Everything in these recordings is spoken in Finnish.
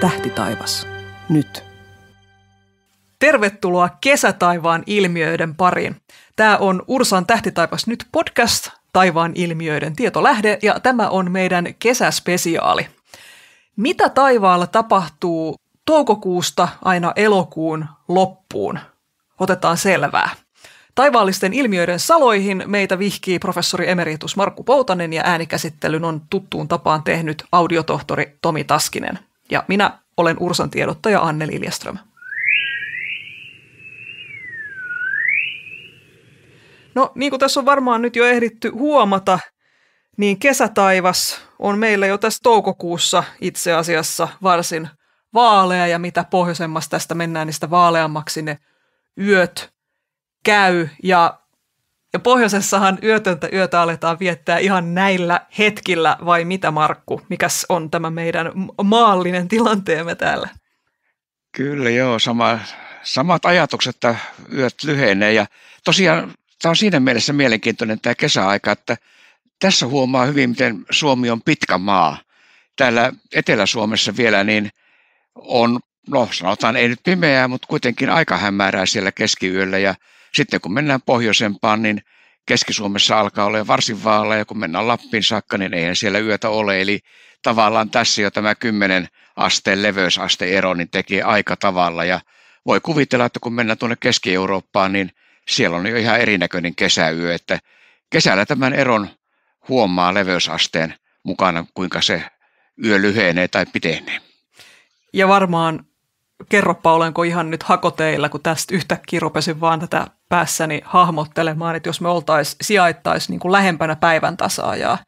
Tähti taivas. Nyt. Tervetuloa kesätaivaan ilmiöiden pariin. Tämä on Ursan Tähtitaivas nyt podcast, taivaan ilmiöiden tietolähde, ja tämä on meidän kesäspesiaali. Mitä taivaalla tapahtuu toukokuusta aina elokuun loppuun? Otetaan selvää. Taivaallisten ilmiöiden saloihin meitä vihkii professori emeritus Markku Poutanen ja äänikäsittelyn on tuttuun tapaan tehnyt audiotohtori Tomi Taskinen. Ja minä olen Ursan tiedottaja Anne Liljeström. No niin kuin tässä on varmaan nyt jo ehditty huomata, niin kesätaivas on meillä jo tässä toukokuussa itse asiassa varsin vaalea ja mitä pohjoisemmas tästä mennään, niin sitä vaaleammaksi ne yöt käy. Ja ja pohjoisessahan yötöntä yötä aletaan viettää ihan näillä hetkillä, vai mitä Markku? Mikäs on tämä meidän maallinen tilanteemme täällä? Kyllä joo, sama, samat ajatukset, että yöt lyhenee. Ja tosiaan tämä on siinä mielessä mielenkiintoinen tämä kesäaika, että tässä huomaa hyvin, miten Suomi on pitkä maa. Täällä Etelä-Suomessa vielä niin on, no sanotaan ei nyt pimeää, mutta kuitenkin aika hämärää siellä keskiyöllä ja sitten kun mennään pohjoisempaan, niin Keski-Suomessa alkaa olla varsin vaaleja, ja kun mennään Lappiin saakka, niin eihän siellä yötä ole. Eli tavallaan tässä jo tämä 10 asteen leveysaste ero niin tekee aika tavalla. Ja voi kuvitella, että kun mennään tuonne Keski-Eurooppaan, niin siellä on jo ihan erinäköinen kesäyö. Että kesällä tämän eron huomaa leveysasteen mukana, kuinka se yö lyhenee tai pitenee. Ja varmaan kerropa olenko ihan nyt hakoteilla, kun tästä yhtäkkiä rupesin vaan tätä päässäni hahmottelemaan, että jos me oltaisiin sijaittaisiin niin kuin lähempänä päivän tasaajaa,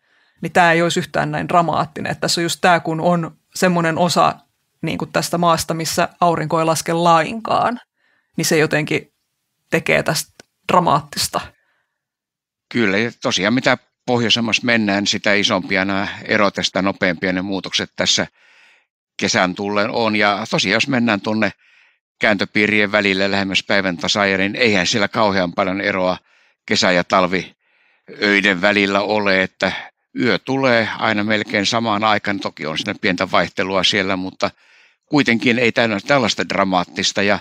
niin tämä ei olisi yhtään näin dramaattinen. Että tässä on just tämä, kun on semmoinen osa niin kuin tästä maasta, missä aurinko ei laske lainkaan, niin se jotenkin tekee tästä dramaattista. Kyllä, ja tosiaan mitä pohjoisemmassa mennään, sitä isompia nämä erot ja sitä nopeampia ne muutokset tässä – kesän tullen on. Ja tosiaan, jos mennään tuonne kääntöpiirien välillä lähemmäs päivän tasaja, niin eihän siellä kauhean paljon eroa kesä- ja talvi öiden välillä ole, että yö tulee aina melkein samaan aikaan. Toki on sinne pientä vaihtelua siellä, mutta kuitenkin ei tällaista dramaattista. Ja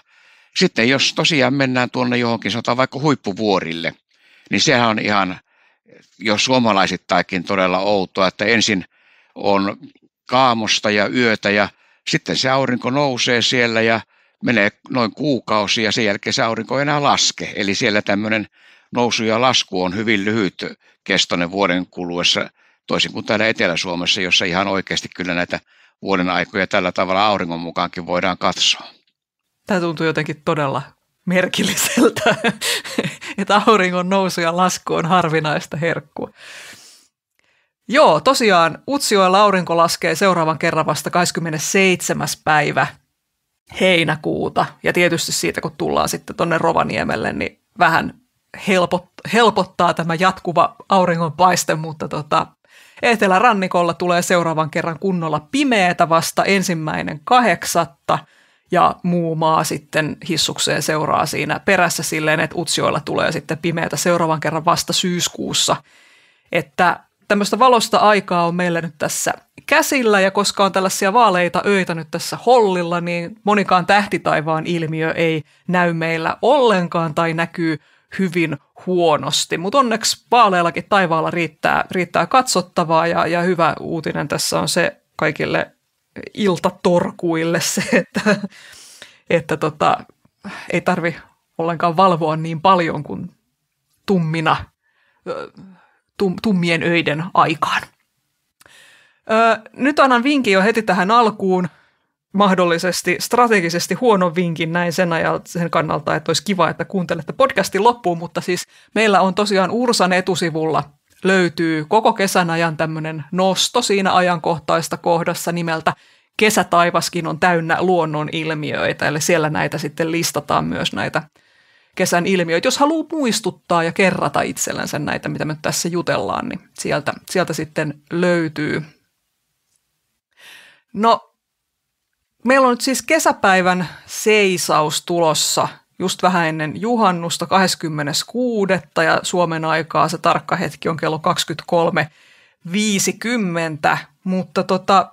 sitten jos tosiaan mennään tuonne johonkin, sanotaan vaikka huippuvuorille, niin sehän on ihan jo suomalaisittaikin todella outoa, että ensin on kaamosta ja yötä ja sitten se aurinko nousee siellä ja menee noin kuukausi ja sen jälkeen se aurinko ei enää laske. Eli siellä tämmöinen nousu ja lasku on hyvin lyhyt kestoinen vuoden kuluessa, toisin kuin täällä Etelä-Suomessa, jossa ihan oikeasti kyllä näitä vuoden aikoja tällä tavalla auringon mukaankin voidaan katsoa. Tämä tuntuu jotenkin todella merkilliseltä, että auringon nousu ja lasku on harvinaista herkkua. Joo, tosiaan Utsjoella laurinko laskee seuraavan kerran vasta 27. päivä heinäkuuta. Ja tietysti siitä, kun tullaan sitten tuonne Rovaniemelle, niin vähän helpot, helpottaa tämä jatkuva auringonpaiste, mutta tota, Etelärannikolla tulee seuraavan kerran kunnolla pimeätä vasta ensimmäinen kahdeksatta ja muu maa sitten hissukseen seuraa siinä perässä silleen, että Utsioilla tulee sitten pimeätä seuraavan kerran vasta syyskuussa. Että tämmöistä valosta aikaa on meillä nyt tässä käsillä ja koska on tällaisia vaaleita öitä nyt tässä hollilla, niin monikaan tähtitaivaan ilmiö ei näy meillä ollenkaan tai näkyy hyvin huonosti. Mutta onneksi vaaleillakin taivaalla riittää, riittää katsottavaa ja, ja hyvä uutinen tässä on se kaikille iltatorkuille se, että, että tota, ei tarvi ollenkaan valvoa niin paljon kuin tummina tum, tummien öiden aikaan. Öö, nyt annan vinkin jo heti tähän alkuun, mahdollisesti strategisesti huono vinkin näin sen, ajan, sen kannalta, että olisi kiva, että kuuntelette podcastin loppuun, mutta siis meillä on tosiaan Ursan etusivulla löytyy koko kesän ajan tämmöinen nosto siinä ajankohtaista kohdassa nimeltä Kesätaivaskin on täynnä luonnon ilmiöitä, eli siellä näitä sitten listataan myös näitä – kesän ilmiöitä. Jos haluaa muistuttaa ja kerrata itsellensä näitä, mitä me tässä jutellaan, niin sieltä, sieltä sitten löytyy. No, meillä on nyt siis kesäpäivän seisaus tulossa just vähän ennen juhannusta 26. ja Suomen aikaa se tarkka hetki on kello 23.50, mutta tota,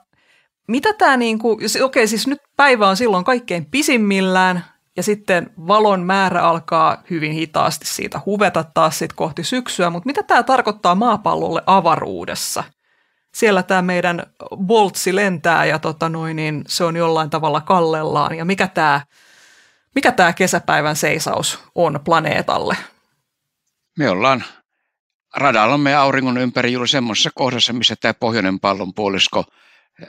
mitä tämä niin kuin, okei siis nyt päivä on silloin kaikkein pisimmillään, ja sitten valon määrä alkaa hyvin hitaasti siitä huveta taas sit kohti syksyä, mutta mitä tämä tarkoittaa maapallolle avaruudessa? Siellä tämä meidän boltsi lentää ja tota noin, niin se on jollain tavalla kallellaan ja mikä tämä mikä tämä kesäpäivän seisaus on planeetalle? Me ollaan radallamme auringon ympäri juuri semmoisessa kohdassa, missä tämä pohjoinen pallon puolisko –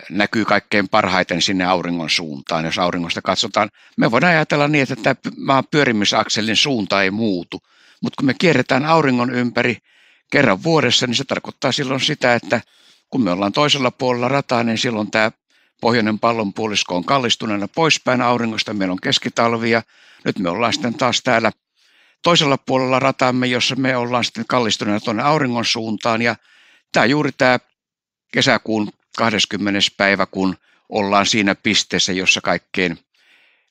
näkyy kaikkein parhaiten sinne auringon suuntaan. Jos auringosta katsotaan, me voidaan ajatella niin, että tämä maan pyörimisakselin suunta ei muutu. Mutta kun me kierretään auringon ympäri kerran vuodessa, niin se tarkoittaa silloin sitä, että kun me ollaan toisella puolella rataa, niin silloin tämä pohjoinen pallonpuolisko on kallistuneena poispäin auringosta, meillä on keskitalvi ja nyt me ollaan sitten taas täällä toisella puolella rataamme, jossa me ollaan sitten kallistuneena tuonne auringon suuntaan ja tämä juuri tämä kesäkuun 20. päivä, kun ollaan siinä pisteessä, jossa kaikkein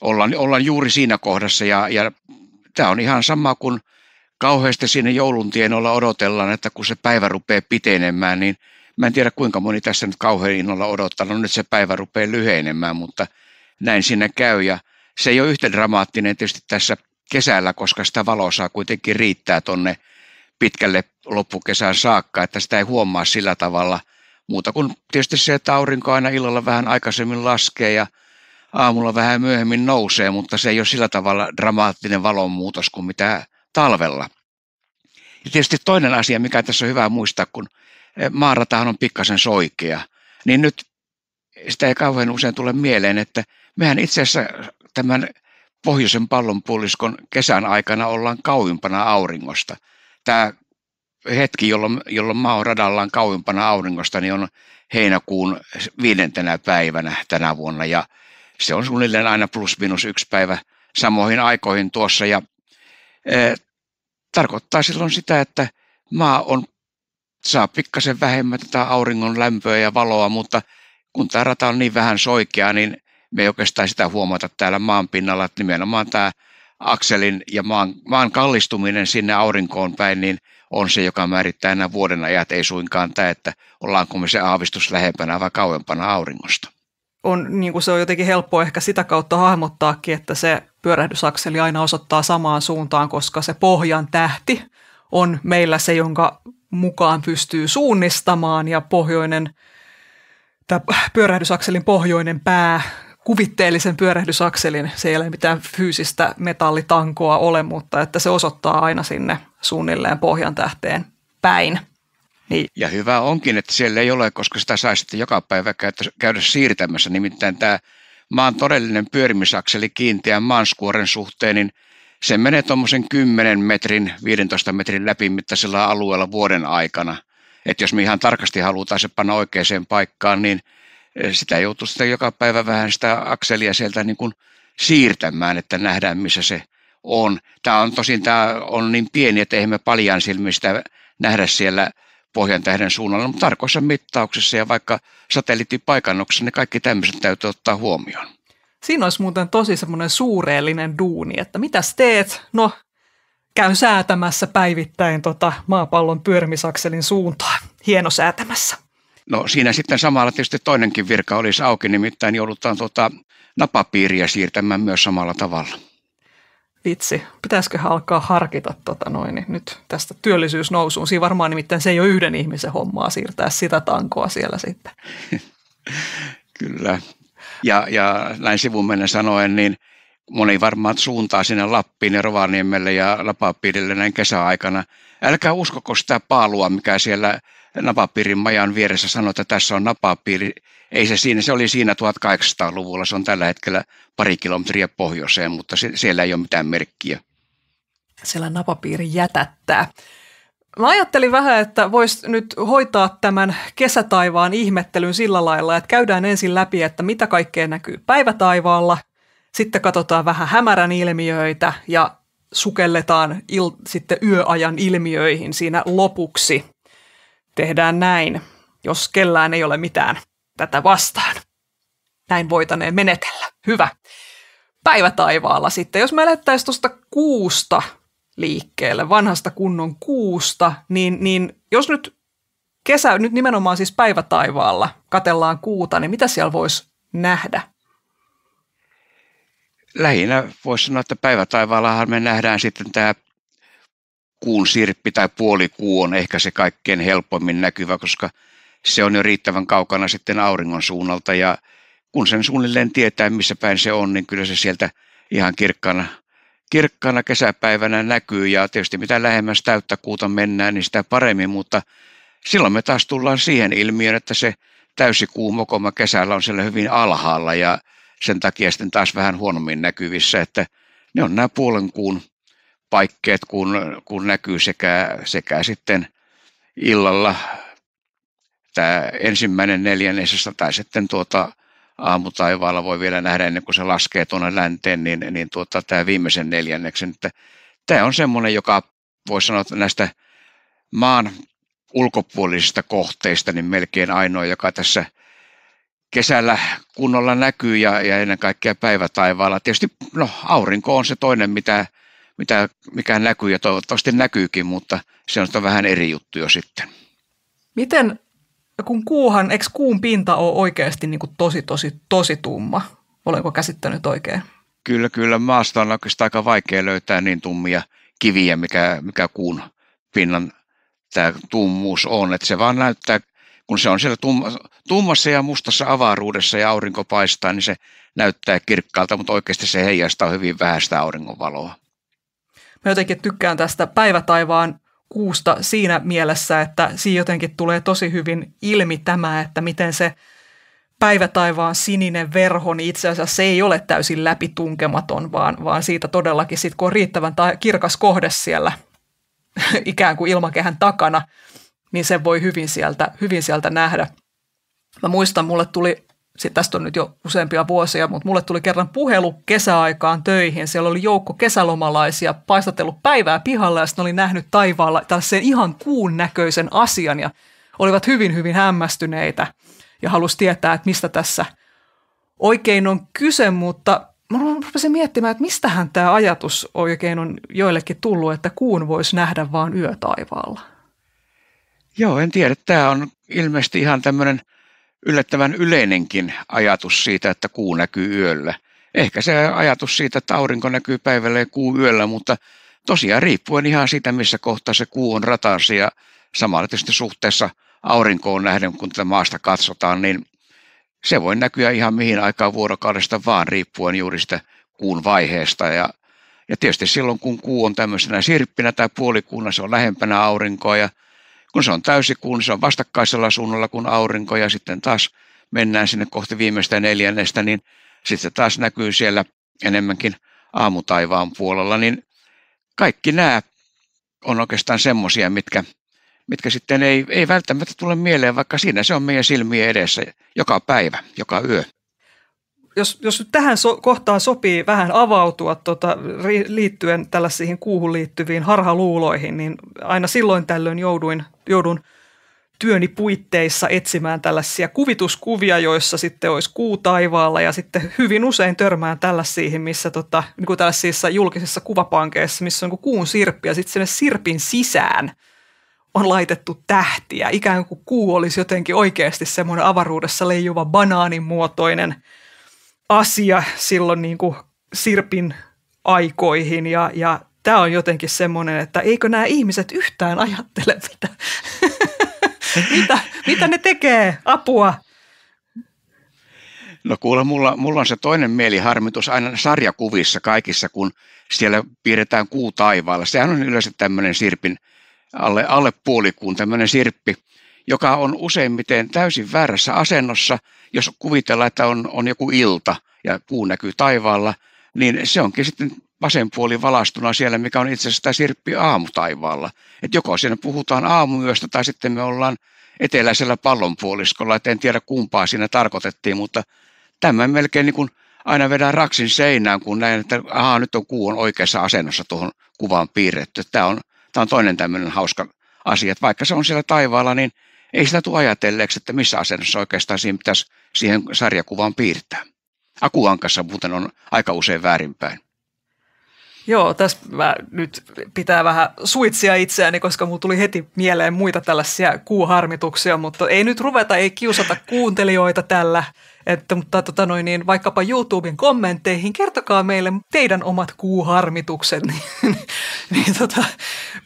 ollaan, ollaan juuri siinä kohdassa. Ja, ja tämä on ihan sama kuin kauheasti siinä olla odotellaan, että kun se päivä rupeaa pitenemään, niin mä en tiedä kuinka moni tässä nyt kauhean innolla odottaa. No nyt se päivä rupeaa lyhenemään, mutta näin siinä käy. Ja se ei ole yhtä dramaattinen tietysti tässä kesällä, koska sitä valoa saa kuitenkin riittää tonne pitkälle loppukesään saakka, että sitä ei huomaa sillä tavalla – Muuta kuin tietysti se, että aurinko aina illalla vähän aikaisemmin laskee ja aamulla vähän myöhemmin nousee, mutta se ei ole sillä tavalla dramaattinen valonmuutos kuin mitä talvella. Ja tietysti toinen asia, mikä tässä on hyvä muistaa, kun eh, maaratahan on pikkasen soikea, niin nyt sitä ei kauhean usein tule mieleen, että mehän itse asiassa tämän pohjoisen pallonpuoliskon kesän aikana ollaan kauimpana auringosta. Tämä hetki, jolloin, jolloin maa on radallaan kauimpana auringosta, niin on heinäkuun viidentenä päivänä tänä vuonna ja se on suunnilleen aina plus minus yksi päivä samoihin aikoihin tuossa ja e, tarkoittaa silloin sitä, että maa on, saa pikkasen vähemmän tätä auringon lämpöä ja valoa, mutta kun tämä rata on niin vähän soikea, niin me ei oikeastaan sitä huomata täällä maan pinnalla, että nimenomaan tämä akselin ja maan, maan kallistuminen sinne aurinkoon päin, niin – on se, joka määrittää nämä vuoden ajat, ei suinkaan tämä, että ollaanko me se aavistus lähempänä vai kauempana auringosta. On, niin kuin se on jotenkin helppo ehkä sitä kautta hahmottaakin, että se pyörähdysakseli aina osoittaa samaan suuntaan, koska se pohjan tähti on meillä se, jonka mukaan pystyy suunnistamaan ja pohjoinen, tämä pyörähdysakselin pohjoinen pää kuvitteellisen pyörähdysakselin, se ei ole mitään fyysistä metallitankoa ole, mutta että se osoittaa aina sinne suunnilleen pohjan tähteen päin. Niin. Ja hyvä onkin, että siellä ei ole, koska sitä saisi sitten joka päivä käydä siirtämässä. Nimittäin tämä maan todellinen pyörimisakseli kiinteän maanskuoren suhteen, niin se menee tuommoisen 10 metrin, 15 metrin läpimittaisella alueella vuoden aikana. Että jos me ihan tarkasti halutaan se panna oikeaan paikkaan, niin eh, sitä joutuu sitten joka päivä vähän sitä akselia sieltä niin kuin siirtämään, että nähdään missä se on. Tämä on tosin tämä on niin pieni, että eihän me paljon silmistä nähdä siellä pohjan tähden suunnalla, mutta tarkoissa mittauksissa ja vaikka satelliittipaikannuksessa, niin kaikki tämmöiset täytyy ottaa huomioon. Siinä olisi muuten tosi semmoinen suureellinen duuni, että mitä teet? No, käyn säätämässä päivittäin tota maapallon pyörimisakselin suuntaa Hieno säätämässä. No siinä sitten samalla tietysti toinenkin virka olisi auki, nimittäin joudutaan tuota napapiiriä siirtämään myös samalla tavalla vitsi, pitäisiköhän alkaa harkita tota noin, niin nyt tästä työllisyysnousuun. Siinä varmaan nimittäin se ei ole yhden ihmisen hommaa siirtää sitä tankoa siellä sitten. Kyllä. Ja, ja näin sivun mennä sanoen, niin moni varmaan suuntaa sinne Lappiin ja Rovaniemelle ja Lapapiirille näin kesäaikana. Älkää uskoko sitä paalua, mikä siellä Napapiirin majan vieressä sanoo, että tässä on Napapiiri ei se siinä, se oli siinä 1800-luvulla, se on tällä hetkellä pari kilometriä pohjoiseen, mutta se, siellä ei ole mitään merkkiä. Siellä napapiiri jätättää. Mä ajattelin vähän, että voisi nyt hoitaa tämän kesätaivaan ihmettelyn sillä lailla, että käydään ensin läpi, että mitä kaikkea näkyy päivätaivaalla, sitten katsotaan vähän hämärän ilmiöitä ja sukelletaan il- sitten yöajan ilmiöihin siinä lopuksi. Tehdään näin, jos kellään ei ole mitään tätä vastaan. Näin voitaneen menetellä. Hyvä. Päivä taivaalla sitten. Jos me lähdettäisiin tuosta kuusta liikkeelle, vanhasta kunnon kuusta, niin, niin jos nyt kesä, nyt nimenomaan siis päivä taivaalla, katellaan kuuta, niin mitä siellä voisi nähdä? Lähinnä voisi sanoa, että päivä taivaallahan me nähdään sitten tämä kuun sirppi tai puolikuu on ehkä se kaikkein helpommin näkyvä, koska – se on jo riittävän kaukana sitten auringon suunnalta ja kun sen suunnilleen tietää, missä päin se on, niin kyllä se sieltä ihan kirkkaana, kirkkaana kesäpäivänä näkyy ja tietysti mitä lähemmäs täyttä kuuta mennään, niin sitä paremmin, mutta silloin me taas tullaan siihen ilmiön, että se täysikuun mokoma kesällä on siellä hyvin alhaalla ja sen takia sitten taas vähän huonommin näkyvissä, että ne on nämä puolen kuun paikkeet, kun, kun näkyy sekä, sekä sitten illalla että ensimmäinen neljännesestä tai sitten tuota aamutaivaalla voi vielä nähdä ennen kuin se laskee tuonne länteen, niin, niin tuota, tämä viimeisen neljänneksen. Että tämä on semmoinen, joka voisi sanoa että näistä maan ulkopuolisista kohteista, niin melkein ainoa, joka tässä kesällä kunnolla näkyy ja, ja ennen kaikkea päivätaivaalla. Tietysti no, aurinko on se toinen, mitä, mitä, mikä näkyy ja toivottavasti näkyykin, mutta se on vähän eri juttu jo sitten. Miten kun kuuhan, eikö kuun pinta ole oikeasti niin kuin tosi, tosi, tosi tumma? Olenko käsittänyt oikein? Kyllä, kyllä. Maasta on oikeastaan aika vaikea löytää niin tummia kiviä, mikä, mikä kuun pinnan tämä tummuus on. Että se vaan näyttää, kun se on siellä tumma, tummassa ja mustassa avaruudessa ja aurinko paistaa, niin se näyttää kirkkaalta, mutta oikeasti se heijastaa hyvin vähäistä auringonvaloa. Mä jotenkin tykkään tästä päivätaivaan kuusta siinä mielessä, että siinä jotenkin tulee tosi hyvin ilmi tämä, että miten se päivätaivaan sininen verho, niin itse asiassa se ei ole täysin läpitunkematon, vaan, vaan siitä todellakin sit, kun on riittävän ta- kirkas kohde siellä ikään kuin ilmakehän takana, niin se voi hyvin sieltä, hyvin sieltä nähdä. Mä muistan, mulle tuli tästä on nyt jo useampia vuosia, mutta mulle tuli kerran puhelu kesäaikaan töihin. Siellä oli joukko kesälomalaisia paistatellut päivää pihalle ja sitten oli nähnyt taivaalla tällaisen ihan kuun näköisen asian ja olivat hyvin, hyvin hämmästyneitä ja halusi tietää, että mistä tässä oikein on kyse, mutta mä rupesin miettimään, että mistähän tämä ajatus oikein on joillekin tullut, että kuun voisi nähdä vaan yötaivaalla. Joo, en tiedä. Tämä on ilmeisesti ihan tämmöinen – yllättävän yleinenkin ajatus siitä, että kuu näkyy yöllä. Ehkä se ajatus siitä, että aurinko näkyy päivällä ja kuu yöllä, mutta tosiaan riippuen ihan siitä, missä kohtaa se kuu on ratasi ja samalla tietysti suhteessa aurinkoon nähden, kun tätä maasta katsotaan, niin se voi näkyä ihan mihin aikaan vuorokaudesta vaan riippuen juuri sitä kuun vaiheesta ja ja tietysti silloin, kun kuu on tämmöisenä sirppinä tai puolikuuna, se on lähempänä aurinkoa ja kun se on täysikuun, niin se on vastakkaisella suunnalla kuin aurinko ja sitten taas mennään sinne kohti viimeistä neljännestä, niin sitten taas näkyy siellä enemmänkin aamutaivaan puolella, niin kaikki nämä on oikeastaan semmoisia, mitkä, mitkä sitten ei, ei välttämättä tule mieleen, vaikka siinä se on meidän silmien edessä joka päivä, joka yö jos, jos tähän so, kohtaan sopii vähän avautua tota, ri, liittyen tällaisiin kuuhun liittyviin harhaluuloihin, niin aina silloin tällöin jouduin, joudun työni puitteissa etsimään tällaisia kuvituskuvia, joissa sitten olisi kuu taivaalla ja sitten hyvin usein törmään tällaisiin, missä tota, niin kuin tällaisissa julkisissa kuvapankeissa, missä on niin kuun sirppi ja sitten sinne sirpin sisään on laitettu tähtiä. Ikään kuin kuu olisi jotenkin oikeasti semmoinen avaruudessa leijuva banaanin muotoinen – asia silloin niin kuin Sirpin aikoihin ja, ja tämä on jotenkin semmoinen, että eikö nämä ihmiset yhtään ajattele, mitä, mitä, mitä ne tekee, apua. No kuule, mulla, mulla on se toinen mieliharmitus aina sarjakuvissa kaikissa, kun siellä piirretään kuu taivaalla. Sehän on yleensä tämmöinen sirpin alle, alle puolikuun, tämmöinen sirppi joka on useimmiten täysin väärässä asennossa, jos kuvitellaan, että on, on joku ilta ja kuu näkyy taivaalla, niin se onkin sitten vasen puoli valastuna siellä, mikä on itse asiassa tämä sirppi aamutaivaalla. Et joko siinä puhutaan aamuyöstä tai sitten me ollaan eteläisellä pallonpuoliskolla, et en tiedä kumpaa siinä tarkoitettiin, mutta tämä melkein niin kuin aina vedään raksin seinään, kun näen, että ahaa, nyt on kuu on oikeassa asennossa tuohon kuvaan piirretty. Tämä on, tämä on toinen tämmöinen hauska asia, että vaikka se on siellä taivaalla, niin ei sitä tule ajatelleeksi, että missä asennossa oikeastaan siihen pitäisi siihen sarjakuvaan piirtää. Akuankassa muuten on aika usein väärinpäin. Joo, tässä mä nyt pitää vähän suitsia itseäni, koska mulla tuli heti mieleen muita tällaisia kuuharmituksia, mutta ei nyt ruveta, ei kiusata kuuntelijoita tällä. Että, mutta tota noin, niin vaikkapa YouTuben kommentteihin, kertokaa meille teidän omat kuuharmitukset, niin, niin, niin tota,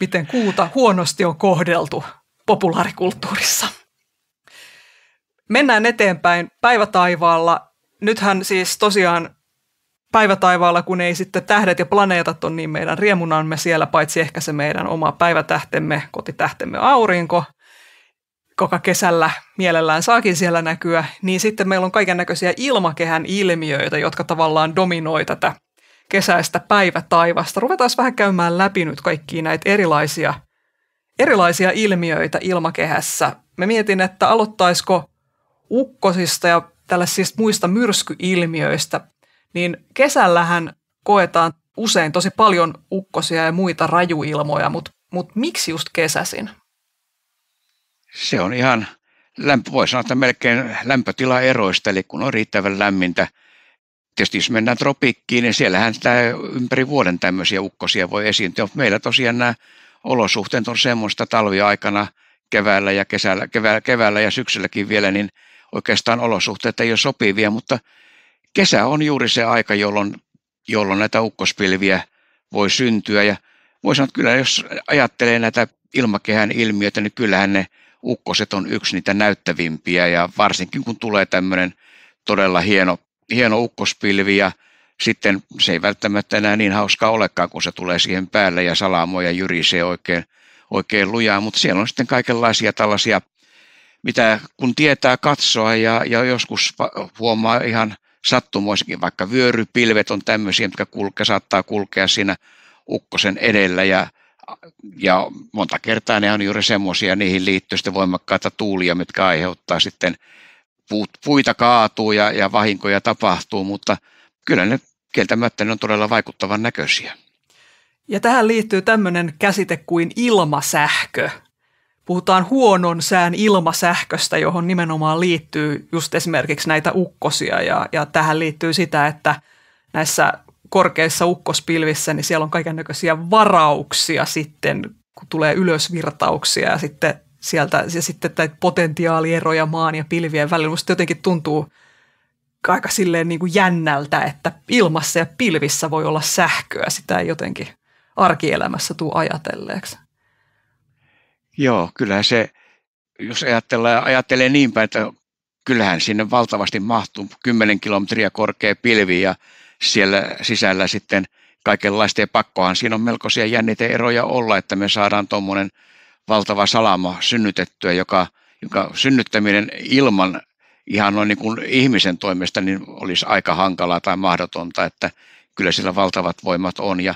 miten kuuta huonosti on kohdeltu populaarikulttuurissa. Mennään eteenpäin päivätaivaalla. Nythän siis tosiaan päivätaivaalla, kun ei sitten tähdet ja planeetat on niin meidän riemunamme siellä, paitsi ehkä se meidän oma päivätähtemme, kotitähtemme aurinko, joka kesällä mielellään saakin siellä näkyä, niin sitten meillä on kaiken näköisiä ilmakehän ilmiöitä, jotka tavallaan dominoi tätä kesäistä päivätaivasta. Ruvetaan vähän käymään läpi nyt kaikkia näitä erilaisia – erilaisia ilmiöitä ilmakehässä. Me mietin, että aloittaisiko ukkosista ja tällaisista muista myrskyilmiöistä, niin kesällähän koetaan usein tosi paljon ukkosia ja muita rajuilmoja, mutta mut miksi just kesäsin? Se on ihan, lämpö, voi sanoa, että melkein lämpötilaeroista, eli kun on riittävän lämmintä. Tietysti jos mennään tropiikkiin, niin siellähän tämä ympäri vuoden tämmöisiä ukkosia voi esiintyä, mutta meillä tosiaan nämä olosuhteet on semmoista talviaikana keväällä ja kesällä, keväällä, keväällä ja syksylläkin vielä, niin oikeastaan olosuhteet ei ole sopivia, mutta kesä on juuri se aika, jolloin, jolloin näitä ukkospilviä voi syntyä ja voi sanoa, että kyllä jos ajattelee näitä ilmakehän ilmiöitä, niin kyllähän ne ukkoset on yksi niitä näyttävimpiä ja varsinkin kun tulee tämmöinen todella hieno, hieno ukkospilvi ja sitten se ei välttämättä enää niin hauska olekaan, kun se tulee siihen päälle ja salaamoja jyrisee oikein, oikein lujaa, mutta siellä on sitten kaikenlaisia tällaisia, mitä kun tietää katsoa ja, ja joskus huomaa ihan sattumoisikin, vaikka vyörypilvet on tämmöisiä, jotka kulke, saattaa kulkea siinä ukkosen edellä ja, ja monta kertaa ne on juuri semmoisia, niihin liittyy sitten voimakkaita tuulia, mitkä aiheuttaa sitten puita kaatuu ja, ja vahinkoja tapahtuu, mutta kyllä ne kieltämättä ne on todella vaikuttavan näköisiä. Ja tähän liittyy tämmöinen käsite kuin ilmasähkö. Puhutaan huonon sään ilmasähköstä, johon nimenomaan liittyy just esimerkiksi näitä ukkosia ja, ja tähän liittyy sitä, että näissä korkeissa ukkospilvissä, niin siellä on näköisiä varauksia sitten, kun tulee ylösvirtauksia ja sitten sieltä ja sitten potentiaalieroja maan ja pilvien välillä. Musta jotenkin tuntuu, aika silleen niin kuin jännältä, että ilmassa ja pilvissä voi olla sähköä. Sitä ei jotenkin arkielämässä tuu ajatelleeksi. Joo, kyllähän se, jos ajattelee, ajattelee niin päin, että kyllähän sinne valtavasti mahtuu 10 kilometriä korkea pilvi ja siellä sisällä sitten kaikenlaista. Ja pakkohan siinä on melkoisia jänniteeroja olla, että me saadaan tuommoinen valtava salama synnytettyä, joka, joka synnyttäminen ilman ihan noin niin kuin ihmisen toimesta niin olisi aika hankalaa tai mahdotonta, että kyllä sillä valtavat voimat on. Ja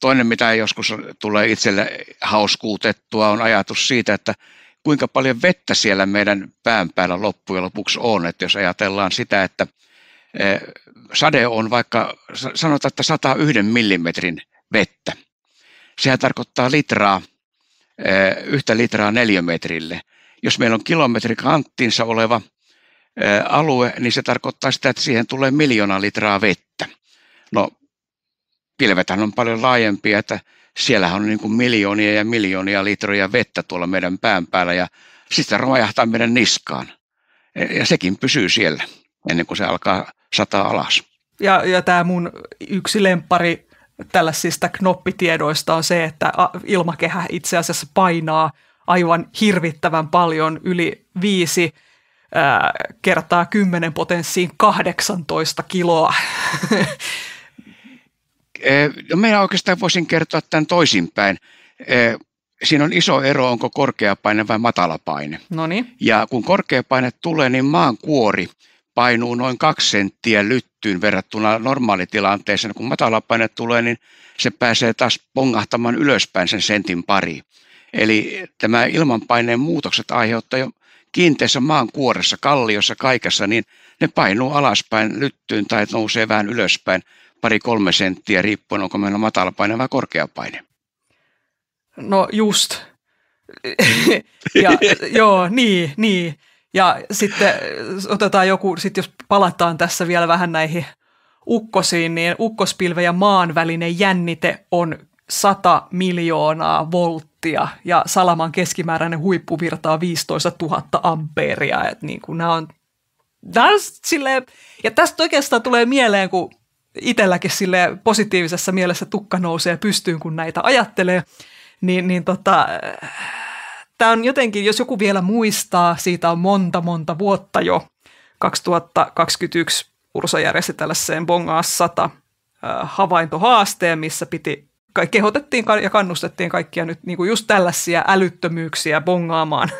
toinen, mitä joskus tulee itselle hauskuutettua, on ajatus siitä, että kuinka paljon vettä siellä meidän pään päällä loppujen lopuksi on. Että jos ajatellaan sitä, että eh, sade on vaikka, sanotaan, että 101 millimetrin vettä. Sehän tarkoittaa litraa, eh, yhtä litraa neliömetrille. Jos meillä on kilometri oleva – alue, niin se tarkoittaa sitä, että siihen tulee miljoona litraa vettä. No, pilvethän on paljon laajempia, että siellähän on niin kuin miljoonia ja miljoonia litroja vettä tuolla meidän pään päällä ja sitten romajahtaa meidän niskaan. E, ja sekin pysyy siellä ennen kuin se alkaa sataa alas. Ja, ja tämä mun yksi lempari tällaisista knoppitiedoista on se, että ilmakehä itse asiassa painaa aivan hirvittävän paljon yli viisi ää, kertaa 10 potenssiin 18 kiloa. Eh, no meillä oikeastaan voisin kertoa tämän toisinpäin. Eh, siinä on iso ero, onko korkea paine vai matala paine. Noniin. Ja kun korkea paine tulee, niin maan kuori painuu noin kaksi senttiä lyttyyn verrattuna normaalitilanteeseen. Kun matala paine tulee, niin se pääsee taas pongahtamaan ylöspäin sen sentin pari. Eli tämä ilmanpaineen muutokset aiheuttaa jo kiinteässä maan kuoressa, kalliossa, kaikessa, niin ne painuu alaspäin lyttyyn tai nousee vähän ylöspäin pari-kolme senttiä, riippuen onko meillä matala paine vai korkea paine. No just. ja, joo, niin, niin. Ja sitten otetaan joku, sit jos palataan tässä vielä vähän näihin ukkosiin, niin ukkospilve ja maan välinen jännite on 100 miljoonaa volttia ja salaman keskimääräinen huippuvirta on 15 000 amperia. Et niin kuin nämä on, nämä on silleen, ja tästä oikeastaan tulee mieleen, kun itselläkin sille positiivisessa mielessä tukka nousee pystyyn, kun näitä ajattelee, niin, niin tota, tämä on jotenkin, jos joku vielä muistaa, siitä on monta monta vuotta jo, 2021 Ursa järjesti tällaiseen Bongaas 100 havaintohaasteen, missä piti kehotettiin ja kannustettiin kaikkia nyt niin kuin just tällaisia älyttömyyksiä bongaamaan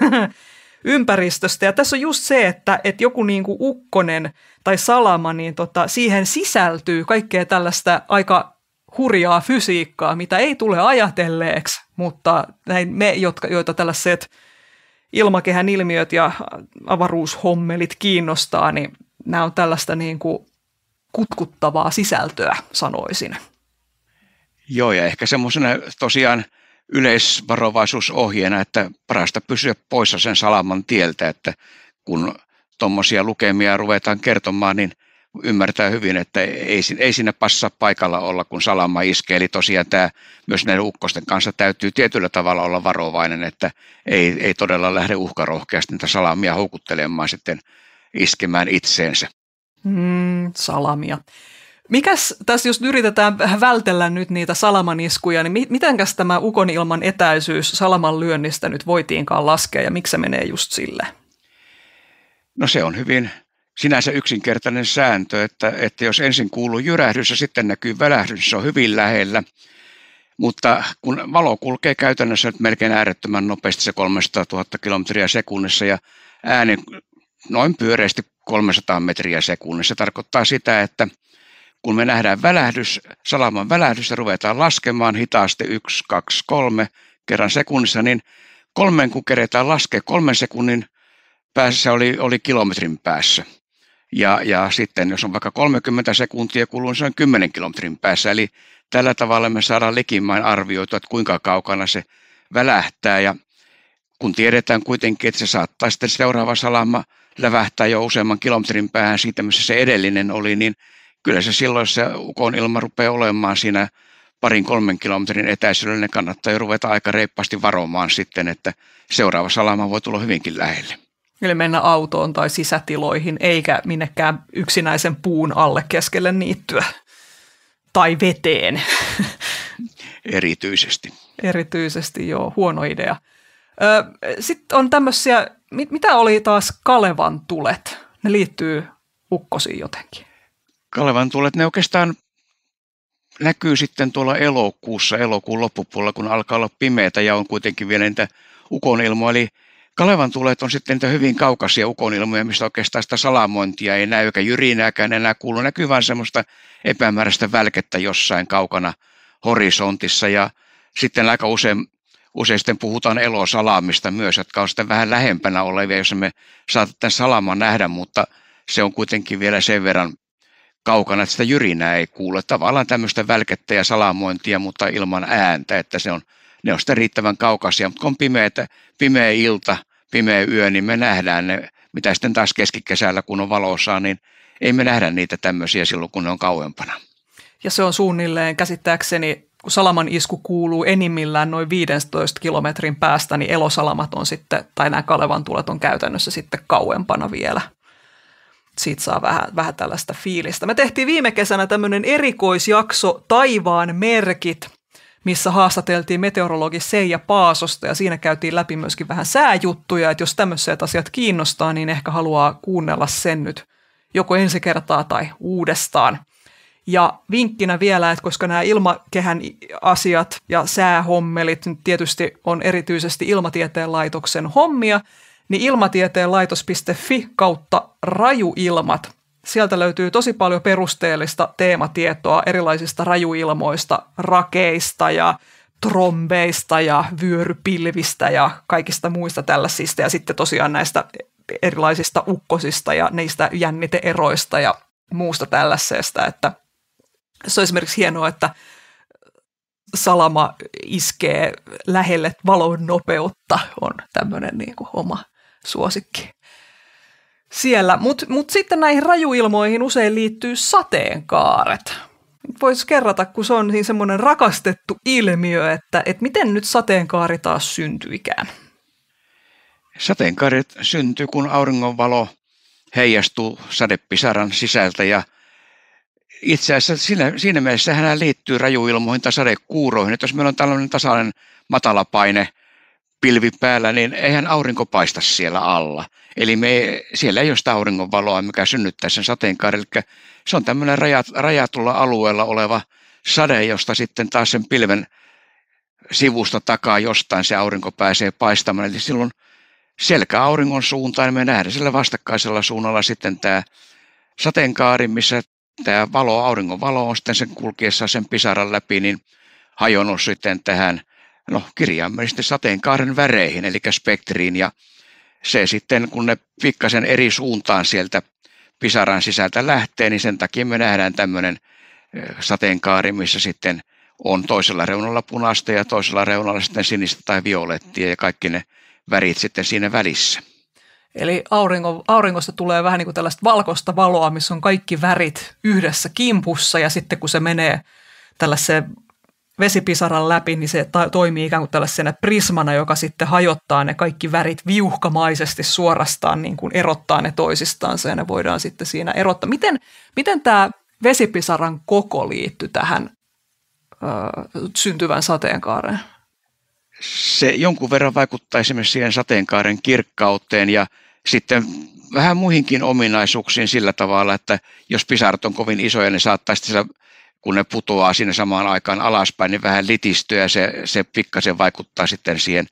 ympäristöstä. Ja tässä on just se, että, että joku niin kuin ukkonen tai salama, niin tota, siihen sisältyy kaikkea tällaista aika hurjaa fysiikkaa, mitä ei tule ajatelleeksi, mutta näin me, jotka, joita tällaiset ilmakehän ilmiöt ja avaruushommelit kiinnostaa, niin nämä on tällaista niin kuin kutkuttavaa sisältöä, sanoisin. Joo, ja ehkä semmoisena tosiaan yleisvarovaisuusohjeena, että parasta pysyä poissa sen salaman tieltä, että kun tuommoisia lukemia ruvetaan kertomaan, niin ymmärtää hyvin, että ei, ei siinä passa paikalla olla, kun salama iskee. Eli tosiaan tämä myös näiden ukkosten kanssa täytyy tietyllä tavalla olla varovainen, että ei, ei todella lähde uhkarohkeasti niitä salamia houkuttelemaan sitten iskemään itseensä. Mm, salamia. Mikäs tässä, jos yritetään vältellä nyt niitä salamaniskuja, niin mitenkäs tämä ukon ilman etäisyys salaman lyönnistä nyt voitiinkaan laskea ja miksi se menee just sille? No se on hyvin sinänsä yksinkertainen sääntö, että, että jos ensin kuuluu jyrähdys ja sitten näkyy välähdys, niin se on hyvin lähellä. Mutta kun valo kulkee käytännössä nyt melkein äärettömän nopeasti se 300 000 kilometriä sekunnissa ja ääni noin pyöreästi 300 metriä sekunnissa, tarkoittaa sitä, että – kun me nähdään välähdys, salaman välähdys ja ruvetaan laskemaan hitaasti 1, 2, 3 kerran sekunnissa, niin kolmen kun keretään laskea, kolmen sekunnin päässä oli, oli kilometrin päässä. Ja, ja sitten jos on vaikka 30 sekuntia kulunut, niin se on 10 kilometrin päässä. Eli tällä tavalla me saadaan likimain arvioitua, että kuinka kaukana se välähtää. Ja kun tiedetään kuitenkin, että se saattaa sitten seuraava salama lävähtää jo useamman kilometrin päähän siitä, missä se edellinen oli, niin kyllä se silloin, se ukon ilma rupeaa olemaan siinä parin kolmen kilometrin etäisyydellä, ne kannattaa jo ruveta aika reippaasti varomaan sitten, että seuraava salama voi tulla hyvinkin lähelle. Eli mennä autoon tai sisätiloihin, eikä minnekään yksinäisen puun alle keskelle niittyä. Tai veteen. Erityisesti. Erityisesti, joo. Huono idea. Sitten on tämmöisiä, mitä oli taas Kalevan tulet? Ne liittyy ukkosiin jotenkin. Kalevan tuulet, ne oikeastaan näkyy sitten tuolla elokuussa, elokuun loppupuolella, kun alkaa olla pimeätä ja on kuitenkin vielä niitä ukonilmoja. Eli Kalevan tulet on sitten niitä hyvin kaukaisia ukonilmoja, mistä oikeastaan sitä salamointia ei näy, eikä jyrinääkään enää kuulu. Näkyy vain semmoista epämääräistä välkettä jossain kaukana horisontissa ja sitten aika usein usein sitten puhutaan elosalamista myös, jotka on sitten vähän lähempänä olevia, jos me saatetaan salaman nähdä, mutta se on kuitenkin vielä sen verran kaukana, että sitä jyrinää ei kuule. Tavallaan tämmöistä välkettä ja salamointia, mutta ilman ääntä, että se on, ne on sitä riittävän kaukaisia. Mutta kun on pimeätä, pimeä ilta, pimeä yö, niin me nähdään ne, mitä sitten taas keskikesällä, kun on valossa, niin ei me nähdä niitä tämmöisiä silloin, kun ne on kauempana. Ja se on suunnilleen käsittääkseni, kun salaman isku kuuluu enimmillään noin 15 kilometrin päästä, niin elosalamat on sitten, tai nämä Kalevan tulet on käytännössä sitten kauempana vielä siitä saa vähän, vähän tällaista fiilistä. Me tehtiin viime kesänä tämmöinen erikoisjakso Taivaan merkit, missä haastateltiin meteorologi Seija Paasosta ja siinä käytiin läpi myöskin vähän sääjuttuja, että jos tämmöiset asiat kiinnostaa, niin ehkä haluaa kuunnella sen nyt joko ensi kertaa tai uudestaan. Ja vinkkinä vielä, että koska nämä ilmakehän asiat ja säähommelit nyt tietysti on erityisesti ilmatieteen laitoksen hommia, niin ilmatieteen laitos.fi kautta rajuilmat. Sieltä löytyy tosi paljon perusteellista teematietoa erilaisista rajuilmoista, rakeista ja trombeista ja vyörypilvistä ja kaikista muista tällaisista ja sitten tosiaan näistä erilaisista ukkosista ja niistä jänniteeroista ja muusta tällaisesta, että se on esimerkiksi hienoa, että salama iskee lähelle valon nopeutta, on tämmöinen niin kuin oma suosikki siellä. Mutta mut sitten näihin rajuilmoihin usein liittyy sateenkaaret. Voisi kerrata, kun se on niin semmoinen rakastettu ilmiö, että et miten nyt sateenkaari taas ikään? Sateenkaaret syntyy, kun auringonvalo heijastuu sadepisaran sisältä ja itse asiassa siinä, siinä mielessä hän liittyy rajuilmoihin tai sadekuuroihin. Että jos meillä on tällainen tasainen matalapaine – pilvi päällä, niin eihän aurinko paista siellä alla. Eli me, siellä ei ole sitä auringonvaloa, mikä synnyttää sen sateenkaari. Eli se on tämmöinen rajat, rajatulla alueella oleva sade, josta sitten taas sen pilven sivusta takaa jostain se aurinko pääsee paistamaan. Eli silloin selkä auringon suuntaan, niin me nähdään sillä vastakkaisella suunnalla sitten tämä sateenkaari, missä tämä valo, auringon valo on sitten sen kulkiessa sen pisaran läpi, niin hajonnut sitten tähän – no, kirjaimellisesti sateenkaaren väreihin, eli spektriin, ja se sitten, kun ne pikkasen eri suuntaan sieltä pisaran sisältä lähtee, niin sen takia me nähdään tämmöinen sateenkaari, missä sitten on toisella reunalla punaista ja toisella reunalla sitten sinistä tai violettia ja kaikki ne värit sitten siinä välissä. Eli auringo, auringosta tulee vähän niin kuin tällaista valkoista valoa, missä on kaikki värit yhdessä kimpussa ja sitten kun se menee tällaiseen vesipisaran läpi, niin se toimii ikään kuin tällaisena prismana, joka sitten hajottaa ne kaikki värit viuhkamaisesti suorastaan, niin kuin erottaa ne toisistaan, ja ne voidaan sitten siinä erottaa. Miten, miten tämä vesipisaran koko liittyy tähän ö, syntyvän sateenkaareen? Se jonkun verran vaikuttaa esimerkiksi siihen sateenkaaren kirkkauteen ja sitten vähän muihinkin ominaisuuksiin sillä tavalla, että jos pisarat on kovin isoja, niin saattaa sitten siellä kun ne putoaa sinne samaan aikaan alaspäin, niin vähän litistyy ja se, se pikkasen vaikuttaa sitten siihen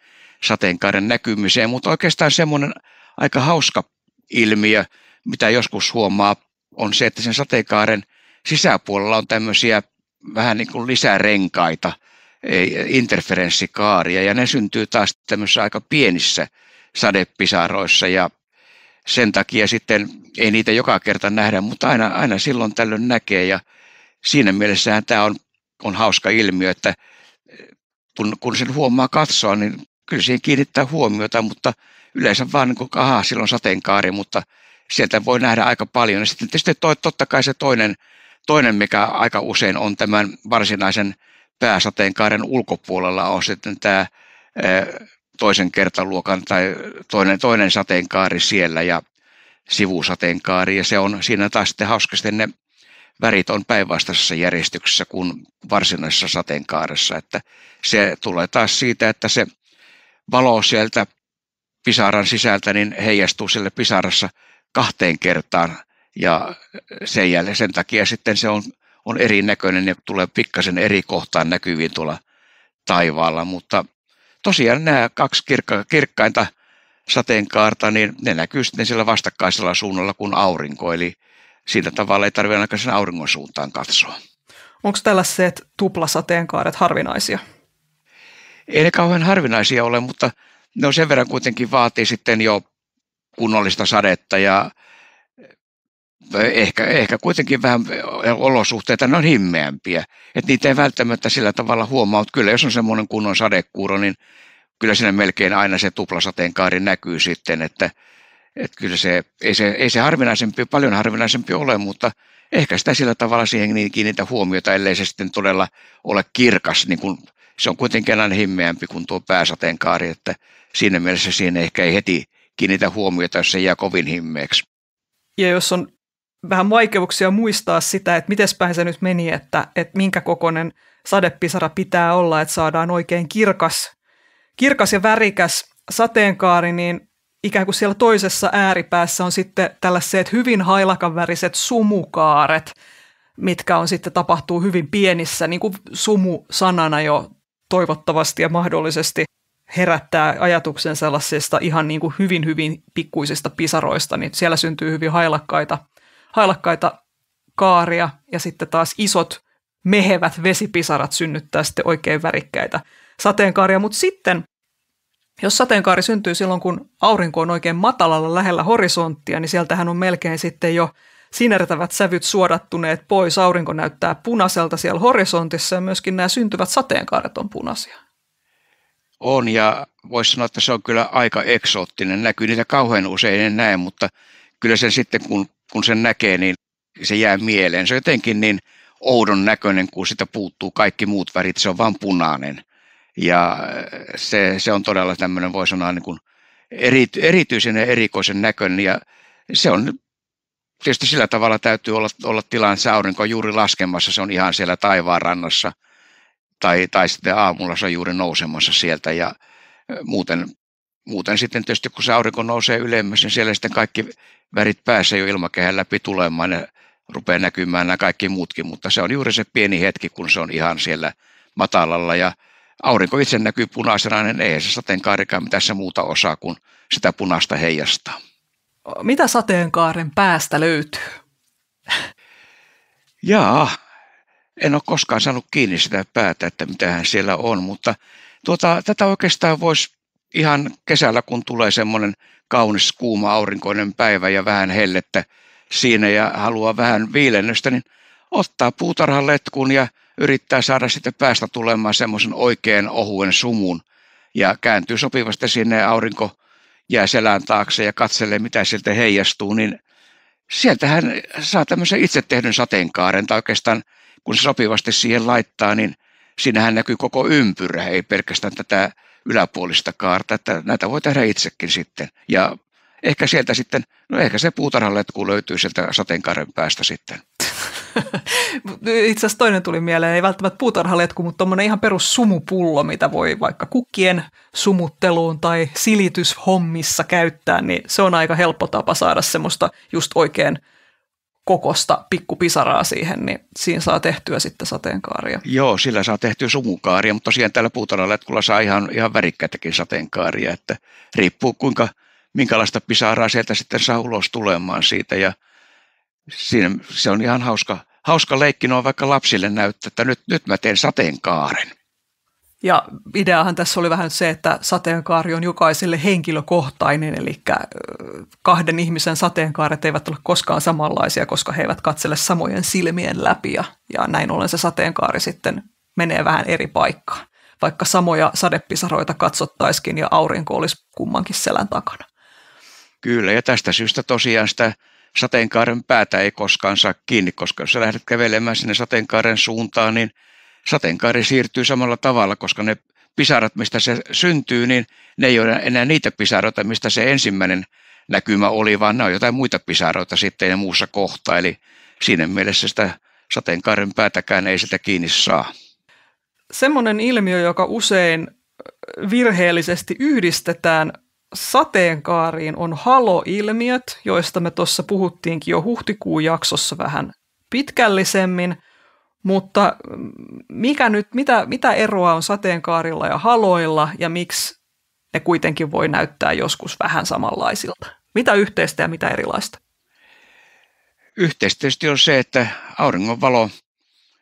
sateenkaaren näkymiseen. Mutta oikeastaan semmoinen aika hauska ilmiö, mitä joskus huomaa, on se, että sen sateenkaaren sisäpuolella on tämmöisiä vähän niin kuin lisärenkaita, e, interferenssikaaria, ja ne syntyy taas tämmöisissä aika pienissä sadepisaroissa, ja sen takia sitten ei niitä joka kerta nähdä, mutta aina, aina silloin tällöin näkee, ja siinä mielessähän tämä on, on hauska ilmiö, että eh, kun, kun sen huomaa katsoa, niin kyllä siihen kiinnittää huomiota, mutta yleensä vaan niin kuin, aha, silloin sateenkaari, mutta sieltä voi nähdä aika paljon. Ja sitten tietysti toi, totta kai se toinen, toinen, mikä aika usein on tämän varsinaisen pääsateenkaaren ulkopuolella, on sitten tämä eh, toisen kertaluokan tai toinen, toinen sateenkaari siellä ja sivusateenkaari. Ja se on siinä taas sitten hauskasti ne värit on päinvastaisessa järjestyksessä kuin varsinaisessa sateenkaaressa. Että se tulee taas siitä, että se valo sieltä pisaran sisältä niin heijastuu sille pisarassa kahteen kertaan ja sen, jälleen, sen takia sitten se on, on erinäköinen ja tulee pikkasen eri kohtaan näkyviin tuolla taivaalla, mutta tosiaan nämä kaksi kirkka, kirkkainta sateenkaarta, niin ne näkyy sitten sillä vastakkaisella suunnalla kuin aurinko, eli sillä tavalla ei tarvitse ainakaan sen auringon suuntaan katsoa. Onko tällaiset tuplasateenkaaret harvinaisia? Ei ne kauhean harvinaisia ole, mutta ne on sen verran kuitenkin vaatii sitten jo kunnollista sadetta ja eh, ehkä, ehkä kuitenkin vähän olosuhteita, ne on himmeämpiä. Että niitä ei välttämättä sillä tavalla huomaa, mutta kyllä jos on semmoinen kunnon sadekuuro, niin kyllä siinä melkein aina se tuplasateenkaari näkyy sitten, että – että kyllä se ei, se, ei se harvinaisempi, paljon harvinaisempi ole, mutta ehkä sitä sillä tavalla siihen niin kiinnitä huomiota, ellei se sitten todella ole kirkas. Niin kun, se on kuitenkin aina himmeämpi kuin tuo pääsateenkaari, että siinä mielessä siihen ehkä ei heti kiinnitä huomiota, jos se jää kovin himmeeksi. Ja jos on vähän vaikeuksia muistaa sitä, että miten se nyt meni, että, että minkä kokoinen sadepisara pitää olla, että saadaan oikein kirkas, kirkas ja värikäs sateenkaari, niin ikään kuin siellä toisessa ääripäässä on sitten tällaiset hyvin hailakanväriset sumukaaret, mitkä on sitten tapahtuu hyvin pienissä, niin kuin sumu-sanana jo toivottavasti ja mahdollisesti herättää ajatuksen sellaisista ihan niin kuin hyvin hyvin pikkuisista pisaroista, niin siellä syntyy hyvin hailakkaita, hailakkaita kaaria ja sitten taas isot mehevät vesipisarat synnyttää sitten oikein värikkäitä sateenkaaria, mutta sitten jos sateenkaari syntyy silloin, kun aurinko on oikein matalalla lähellä horisonttia, niin sieltähän on melkein sitten jo sinertävät sävyt suodattuneet pois. Aurinko näyttää punaiselta siellä horisontissa ja myöskin nämä syntyvät sateenkaaret on punaisia. On ja voisi sanoa, että se on kyllä aika eksoottinen. Näkyy niitä kauhean usein en näe, mutta kyllä sen sitten kun, kun sen näkee, niin se jää mieleen. Se on jotenkin niin oudon näköinen, kun sitä puuttuu kaikki muut värit, se on vain punainen. Ja eh, se, se on todella tämmöinen, voi sanoa, niin kuin eri, erityisen ja erikoisen näköinen. Ja se on tietysti sillä tavalla täytyy olla, olla tilan aurinko juuri laskemassa, se on ihan siellä taivaan rannassa. Tai, tai sitten aamulla se on juuri nousemassa sieltä. Ja eh, muuten, muuten sitten tietysti kun se aurinko nousee ylemmäs, niin siellä sitten kaikki värit pääsee jo ilmakehän läpi tulemaan. Ja rupeaa näkymään nämä kaikki muutkin, mutta se on juuri se pieni hetki, kun se on ihan siellä matalalla. Ja Aurinko itse näkyy punaisena, niin ei se sateenkaarikaan tässä muuta osaa kuin sitä punaista heijastaa. Mitä sateenkaaren päästä löytyy? Jaa, en ole koskaan saanut kiinni sitä päätä, että mitähän siellä on, mutta tuota, tätä oikeastaan voisi ihan kesällä, kun tulee semmoinen kaunis, kuuma, aurinkoinen päivä ja vähän hellettä siinä ja haluaa vähän viilennystä, niin ottaa puutarhan letkun ja yrittää saada sitten päästä tulemaan semmoisen oikean ohuen sumun ja kääntyy sopivasti sinne aurinko jää selän taakse ja katselee, mitä sieltä heijastuu, niin sieltähän saa tämmöisen itse tehdyn sateenkaaren, tai oikeastaan kun se sopivasti siihen laittaa, niin siinähän näkyy koko ympyrä, ei pelkästään tätä yläpuolista kaarta, että näitä voi tehdä itsekin sitten. Ja ehkä sieltä sitten, no ehkä se puutarhaletku löytyy sieltä sateenkaaren päästä sitten. Itse asiassa toinen tuli mieleen, ei välttämättä puutarhaletku, mutta tuommoinen ihan perus sumupullo, mitä voi vaikka kukkien sumutteluun tai silityshommissa käyttää, niin se on aika helppo tapa saada semmoista just oikein kokosta pikkupisaraa siihen, niin siinä saa tehtyä sitten sateenkaaria. Joo, sillä saa tehtyä sumukaaria, mutta tosiaan täällä puutarhaletkulla saa ihan, ihan värikkäitäkin sateenkaaria, että riippuu kuinka, minkälaista pisaraa sieltä sitten saa ulos tulemaan siitä ja – siinä, se on ihan hauska, hauska leikki on vaikka lapsille näyttää, että nyt, nyt mä teen sateenkaaren. Ja ideahan tässä oli vähän se, että sateenkaari on jokaiselle henkilökohtainen, eli äh, kahden ihmisen sateenkaaret eivät ole koskaan samanlaisia, koska he eivät katsele samojen silmien läpi, ja, ja näin ollen se sateenkaari sitten menee vähän eri paikkaan, vaikka samoja sadepisaroita katsottaisikin ja aurinko olisi kummankin selän takana. Kyllä, ja tästä syystä tosiaan sitä sateenkaaren päätä ei koskaan saa kiinni, koska jos sä lähdet kävelemään sinne sateenkaaren suuntaan, niin sateenkaari siirtyy samalla tavalla, koska ne pisarat, mistä se syntyy, niin ne ei ole enää niitä pisaroita, mistä se ensimmäinen näkymä oli, vaan ne on jotain muita pisaroita sitten ja muussa kohtaa. Eli siinä mielessä sitä sateenkaaren päätäkään ei sitä kiinni saa. Semmoinen ilmiö, joka usein virheellisesti yhdistetään sateenkaariin on haloilmiöt, joista me tuossa puhuttiinkin jo huhtikuun jaksossa vähän pitkällisemmin. Mutta mm, mikä nyt, mitä, mitä eroa on sateenkaarilla ja haloilla ja miksi ne kuitenkin voi näyttää joskus vähän samanlaisilta? Mitä yhteistä ja mitä erilaista? Yhteistyöstä on se, että auringonvalo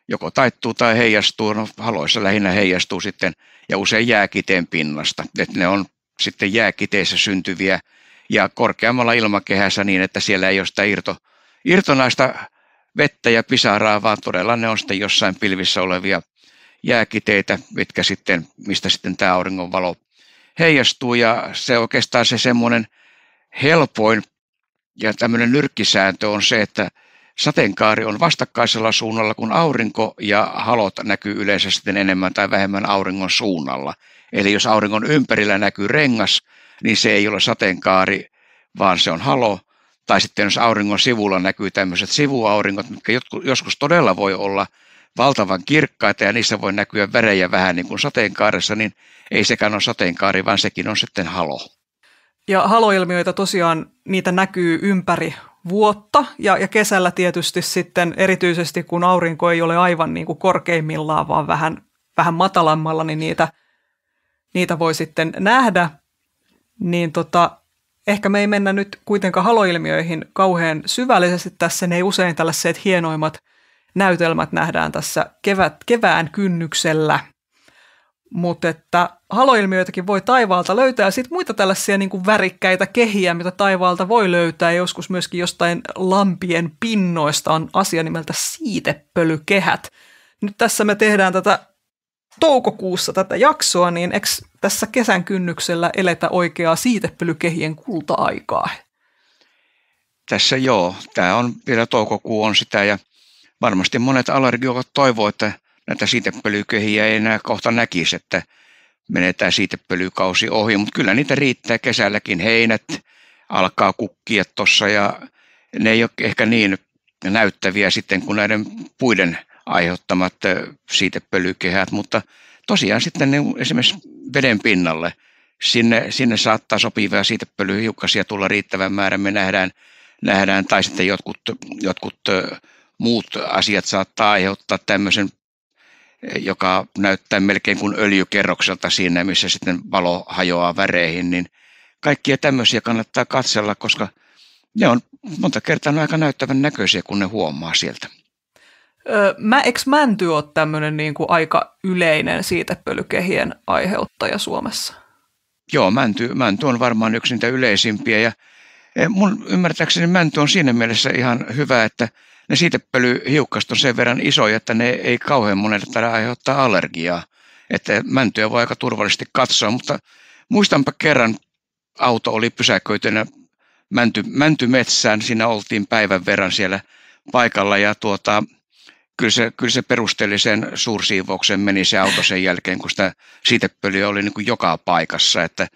joko taittuu tai heijastuu, no haloissa lähinnä heijastuu sitten ja usein jääkiteen pinnasta. Että ne on sitten jääkiteissä syntyviä ja korkeammalla ilmakehässä niin, että siellä ei ole sitä irto, irtonaista vettä ja pisaraa, vaan todella ne on sitten jossain pilvissä olevia jääkiteitä, mitkä sitten, mistä sitten tämä valo heijastuu ja se oikeastaan se semmoinen helpoin ja tämmöinen nyrkkisääntö on se, että sateenkaari on vastakkaisella suunnalla, kun aurinko ja halot näkyy yleensä sitten enemmän tai vähemmän auringon suunnalla. Eli jos auringon ympärillä näkyy rengas, niin se ei ole sateenkaari, vaan se on halo. Tai sitten jos auringon sivulla näkyy tämmöiset sivuauringot, mitkä joskus todella voi olla valtavan kirkkaita ja niissä voi näkyä värejä vähän niin kuin sateenkaaressa, niin ei sekään ole sateenkaari, vaan sekin on sitten halo. Ja haloilmiöitä tosiaan, niitä näkyy ympäri vuotta ja, ja kesällä tietysti sitten erityisesti kun aurinko ei ole aivan niin kuin korkeimmillaan, vaan vähän, vähän matalammalla, niin niitä niitä voi sitten nähdä, niin tota, ehkä me ei mennä nyt kuitenkaan haloilmiöihin kauhean syvällisesti tässä, ne ei usein tällaiset hienoimmat näytelmät nähdään tässä kevät, kevään kynnyksellä. Mutta että haloilmiöitäkin voi taivaalta löytää ja sitten muita tällaisia niin kuin värikkäitä kehiä, mitä taivaalta voi löytää. Joskus myöskin jostain lampien pinnoista on asia nimeltä siitepölykehät. Nyt tässä me tehdään tätä toukokuussa tätä jaksoa, niin eks tässä kesän kynnyksellä eletä oikeaa siitepölykehien kulta-aikaa? Tässä joo. Tämä on vielä toukokuu on sitä ja varmasti monet allergiokot toivoo, että näitä siitepölykehiä ei enää kohta näkisi, että menetään siitepölykausi ohi, mutta kyllä niitä riittää kesälläkin. Heinät alkaa kukkia tuossa ja ne ei ole ehkä niin näyttäviä sitten kuin näiden puiden aiheuttamat siitepölykehät, mutta tosiaan sitten ne esimerkiksi veden pinnalle, sinne, sinne saattaa sopivia siitepölyhiukkasia tulla riittävän määrän, me nähdään, nähdään tai sitten jotkut, jotkut muut asiat saattaa aiheuttaa tämmöisen joka näyttää melkein kuin öljykerrokselta siinä, missä sitten valo hajoaa väreihin, niin kaikkia tämmöisiä kannattaa katsella, koska ne on monta kertaa aika näyttävän näköisiä, kun ne huomaa sieltä. Öö, mä, eikö mänty ole tämmöinen niin kuin aika yleinen siitepölykehien aiheuttaja Suomessa? Joo, mänty, mänty on varmaan yksi niitä yleisimpiä ja e, mun ymmärtääkseni mänty on siinä mielessä ihan hyvä, että ne siitepölyhiukkast on sen verran isoja, että ne ei kauhean monelle tällä aiheuttaa allergiaa. Että mäntyä voi aika turvallisesti katsoa, mutta muistanpa kerran auto oli pysäköitynä mänty, mäntymetsään. Siinä oltiin päivän verran siellä paikalla ja tuota, kyllä se, kyllä se perusteelliseen suursiivouksen meni se auto sen jälkeen, kun sitä siitepölyä oli niin kuin joka paikassa, että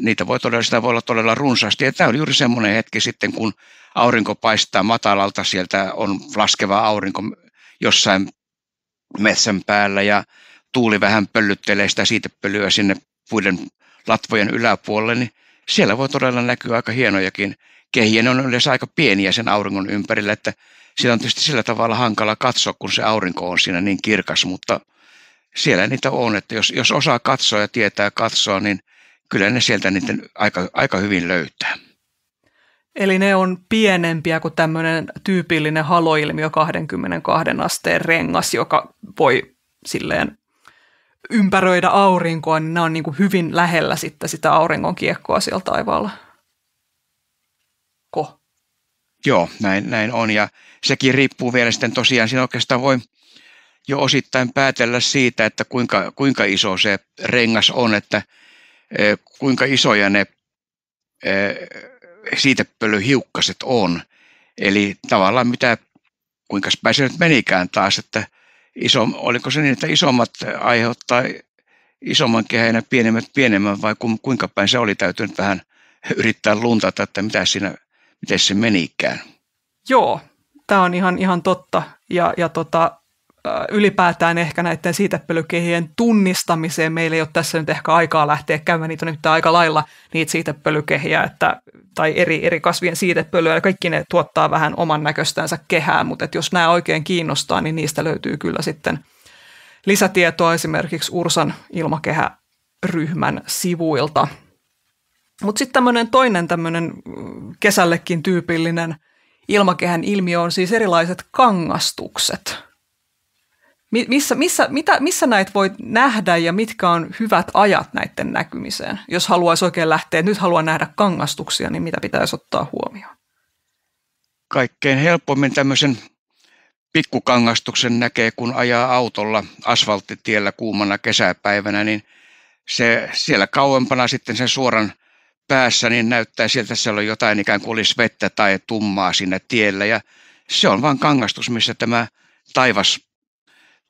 niitä voi todella, sitä voi olla todella runsaasti. Ja tämä on juuri semmoinen hetki sitten, kun aurinko paistaa matalalta, sieltä on laskeva aurinko jossain metsän päällä ja tuuli vähän pöllyttelee sitä siitepölyä sinne puiden latvojen yläpuolelle, niin siellä voi todella näkyä aika hienojakin kehiä. Ne on yleensä aika pieniä sen auringon ympärillä, että sitä on tietysti sillä tavalla hankala katsoa, kun se aurinko on siinä niin kirkas, mutta siellä niitä on, että jos, jos osaa katsoa ja tietää katsoa, niin kyllä ne sieltä niitä aika, aika hyvin löytää. Eli ne on pienempiä kuin tämmöinen tyypillinen haloilmiö 22 asteen rengas, joka voi silleen ympäröidä aurinkoa, niin ne on niin kuin hyvin lähellä sitten sitä auringon kiekkoa siellä taivaalla. Ko? Joo, näin, näin on ja sekin riippuu vielä sitten tosiaan, siinä oikeastaan voi jo osittain päätellä siitä, että kuinka, kuinka iso se rengas on, että e, kuinka isoja ne e, siitepölyhiukkaset on. Eli tavallaan mitä, kuinka päin se nyt menikään taas, että iso, oliko se niin, että isommat aiheuttaa isomman kehän ja pienemmät pienemmän vai kuinka päin se oli, täytynyt vähän yrittää luntata, että mitä siinä miten se menikään. Joo, tämä on ihan, ihan totta. Ja, ja tota, ylipäätään ehkä näiden siitepölykehien tunnistamiseen. Meillä ei ole tässä nyt ehkä aikaa lähteä käymään, niitä nyt aika lailla niitä siitepölykehiä, että, tai eri, eri kasvien siitepölyä, kaikki ne tuottaa vähän oman näköstänsä kehää, mutta et jos nämä oikein kiinnostaa, niin niistä löytyy kyllä sitten lisätietoa esimerkiksi Ursan ryhmän sivuilta. Mutta sitten tämmöinen toinen tämmöinen mm, kesällekin tyypillinen ilmakehän ilmiö on siis erilaiset kangastukset. Missä, missä, mitä, missä näitä voi nähdä ja mitkä on hyvät ajat näiden näkymiseen? Jos haluaisi oikein lähteä, nyt haluan nähdä kangastuksia, niin mitä pitäisi ottaa huomioon? Kaikkein helpommin tämmöisen pikkukangastuksen näkee, kun ajaa autolla asfalttitiellä kuumana kesäpäivänä, niin se siellä kauempana sitten sen suoran päässä, niin näyttää siltä, että siellä on jotain ikään kuin olisi vettä tai tummaa siinä tiellä. Ja se on vain kangastus, missä tämä taivas,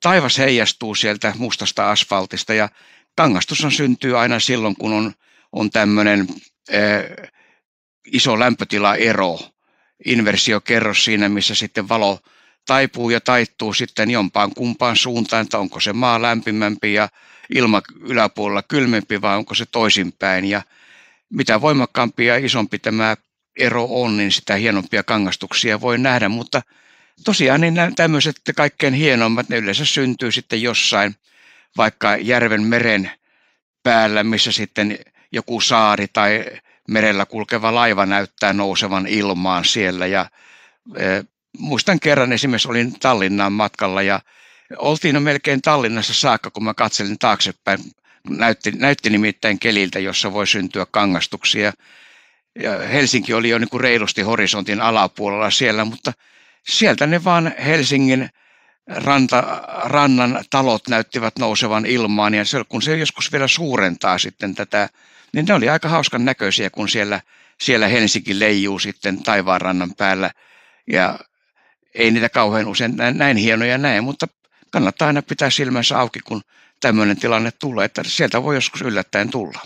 taivas heijastuu sieltä mustasta asfaltista. Ja kangastus on syntyy aina silloin, kun on, on tämmöinen eh, iso lämpötilaero, inversiokerros siinä, missä sitten valo taipuu ja taittuu sitten jompaan kumpaan suuntaan, että onko se maa lämpimämpi ja ilma yläpuolella kylmempi vai onko se toisinpäin. Ja mitä voimakkaampi ja isompi tämä ero on, niin sitä hienompia kangastuksia voi nähdä, mutta tosiaan niin nämä tämmöiset kaikkein hienommat, ne yleensä syntyy sitten jossain, vaikka järven meren päällä, missä sitten joku saari tai merellä kulkeva laiva näyttää nousevan ilmaan siellä. Ja, e, muistan kerran esimerkiksi olin Tallinnaan matkalla ja oltiin jo melkein Tallinnassa saakka, kun mä katselin taaksepäin näytti, näytti nimittäin keliltä, jossa voi syntyä kangastuksia. Ja Helsinki oli jo niin kuin reilusti horisontin alapuolella siellä, mutta sieltä ne vaan Helsingin ranta, rannan talot näyttivät nousevan ilmaan. Ja se, kun se joskus vielä suurentaa sitten tätä, niin ne oli aika hauskan näköisiä, kun siellä, siellä Helsinki leijuu sitten taivaanrannan päällä. Ja ei niitä kauhean usein näin, näin hienoja näe, mutta kannattaa aina pitää silmänsä auki, kun tämmöinen tilanne tulee, että sieltä voi joskus yllättäen tulla.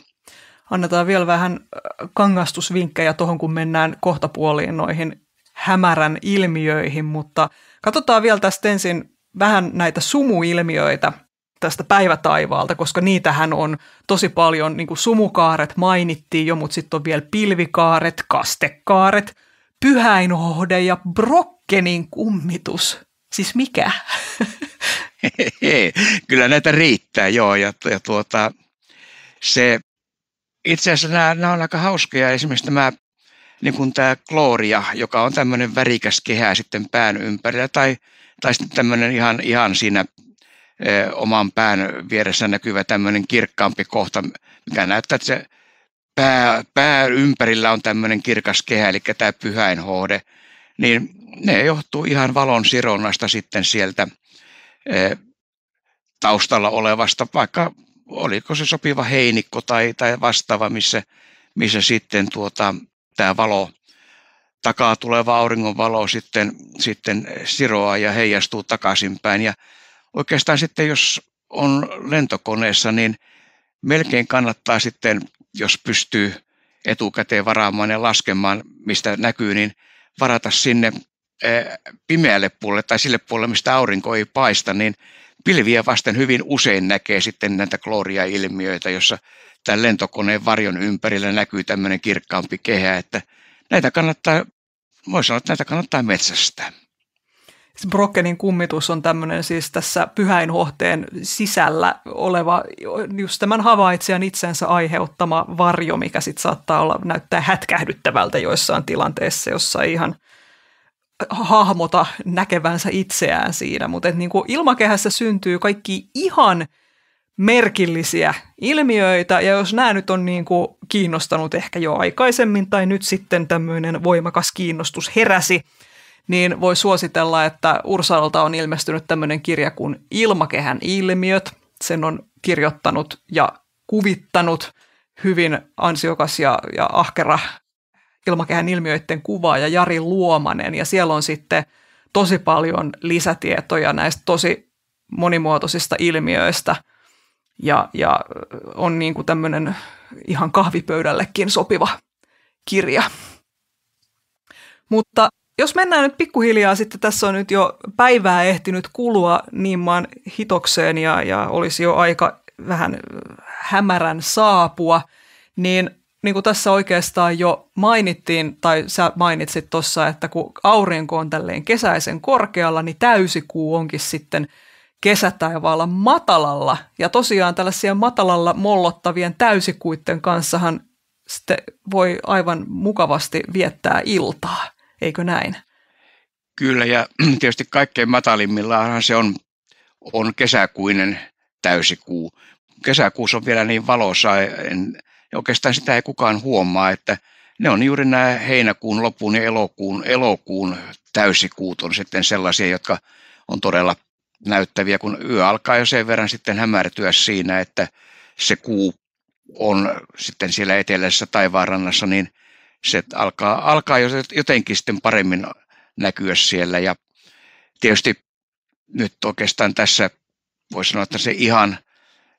Annetaan vielä vähän äh, kangastusvinkkejä tuohon, kun mennään kohtapuoliin noihin hämärän ilmiöihin, mutta katsotaan vielä tästä ensin vähän näitä sumuilmiöitä tästä päivätaivaalta, koska niitähän on tosi paljon, niin kuin sumukaaret mainittiin jo, mutta sitten on vielä pilvikaaret, kastekaaret, pyhäinhohde ja brokkenin kummitus. Siis mikä? Kyllä näitä riittää, joo. Ja, ja tuota, se, itse asiassa nämä, nämä on aika hauskoja. Esimerkiksi tämä, niin kuin tämä klooria, joka on tämmöinen värikäs kehä sitten pään ympärillä, tai, tai sitten tämmöinen ihan, ihan siinä e, oman pään vieressä näkyvä tämmöinen kirkkaampi kohta, mikä näyttää, että se pää, pää ympärillä on tämmöinen kirkas kehä, eli tämä pyhäinhohde, niin ne johtuu ihan valon sironnasta sitten sieltä – Eh, taustalla olevasta, vaikka oliko se sopiva heinikko tai, tai vastaava, missä, missä sitten tuota, tämä valo, takaa tuleva auringonvalo sitten, sitten siroaa ja heijastuu takaisinpäin. Ja oikeastaan sitten, jos on lentokoneessa, niin melkein kannattaa sitten, jos pystyy etukäteen varaamaan ja laskemaan, mistä näkyy, niin varata sinne Eh, pimeälle puolelle tai sille puolelle, mistä aurinko ei paista, niin pilviä vasten hyvin usein näkee sitten näitä klooria-ilmiöitä, jossa tämän lentokoneen varjon ympärillä näkyy tämmöinen kirkkaampi kehä, että näitä kannattaa, voisi sanoa, että näitä kannattaa metsästää. Brokkenin kummitus on tämmöinen siis tässä pyhäinhohteen sisällä oleva, just tämän havaitsijan itsensä aiheuttama varjo, mikä sitten saattaa olla, näyttää hätkähdyttävältä joissain tilanteissa, jossa ihan hahmota näkevänsä itseään siinä, mutta niin kuin ilmakehässä syntyy kaikki ihan merkillisiä ilmiöitä, ja jos nämä nyt on niin kuin kiinnostanut ehkä jo aikaisemmin, tai nyt sitten tämmöinen voimakas kiinnostus heräsi, niin voi suositella, että Ursalta on ilmestynyt tämmöinen kirja kuin Ilmakehän ilmiöt. Sen on kirjoittanut ja kuvittanut hyvin ansiokas ja, ja ahkera ilmakehän ilmiöiden kuvaaja Jari Luomanen ja siellä on sitten tosi paljon lisätietoja näistä tosi monimuotoisista ilmiöistä ja, ja on niin kuin tämmöinen ihan kahvipöydällekin sopiva kirja. Mutta jos mennään nyt pikkuhiljaa, sitten tässä on nyt jo päivää ehtinyt kulua niin maan hitokseen ja, ja olisi jo aika vähän hämärän saapua, niin niin kuin tässä oikeastaan jo mainittiin, tai sä mainitsit tuossa, että kun aurinko on tälleen kesäisen korkealla, niin täysikuu onkin sitten kesätaivaalla matalalla. Ja tosiaan tällaisia matalalla mollottavien täysikuitten kanssahan sitten voi aivan mukavasti viettää iltaa, eikö näin? Kyllä, ja tietysti kaikkein matalimmillaan se on, on kesäkuinen täysikuu. Kesäkuussa on vielä niin valoisa, en, ja oikeastaan sitä ei kukaan huomaa, että ne on juuri nämä heinäkuun lopun ja elokuun, elokuun täysikuut on sitten sellaisia, jotka on todella näyttäviä, kun yö alkaa jo sen verran sitten hämärtyä siinä, että se kuu on sitten siellä etelässä taivaanrannassa, niin se alkaa, alkaa jotenkin sitten paremmin näkyä siellä. Ja tietysti nyt oikeastaan tässä voisi sanoa, että se ihan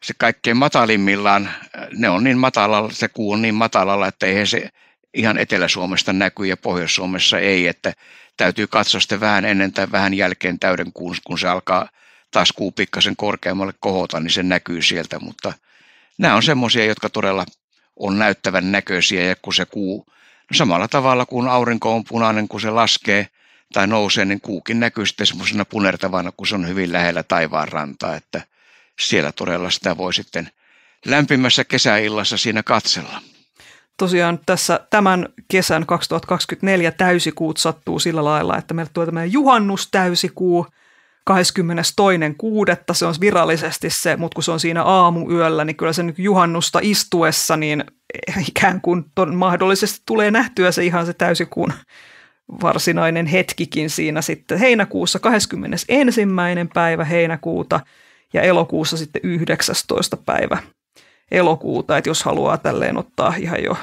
se kaikkein matalimmillaan, ne on niin matalalla, se kuu on niin matalalla, että eihän se ihan Etelä-Suomesta näkyy ja Pohjois-Suomessa ei, että täytyy katsoa sitten vähän ennen tai vähän jälkeen täyden kuun, kun se alkaa taas kuu pikkasen korkeammalle kohota, niin se näkyy sieltä, mutta nämä on semmoisia, jotka todella on näyttävän näköisiä ja kun se kuu, no samalla tavalla kuin aurinko on punainen, kun se laskee tai nousee, niin kuukin näkyy sitten semmoisena punertavana, kun se on hyvin lähellä taivaan rantaa, että – siellä todella sitä voi sitten lämpimässä kesäillassa siinä katsella. Tosiaan tässä tämän kesän 2024 täysikuut sattuu sillä lailla, että meillä tulee tämmöinen juhannustäysikuu 22.6. Se on virallisesti se, mutta kun se on siinä aamuyöllä, niin kyllä se nyt juhannusta istuessa, niin ikään kuin ton mahdollisesti tulee nähtyä se ihan se täysikuun varsinainen hetkikin siinä sitten heinäkuussa 21. päivä heinäkuuta – ja elokuussa sitten 19. päivä elokuuta, että jos haluaa tälleen ottaa ihan jo,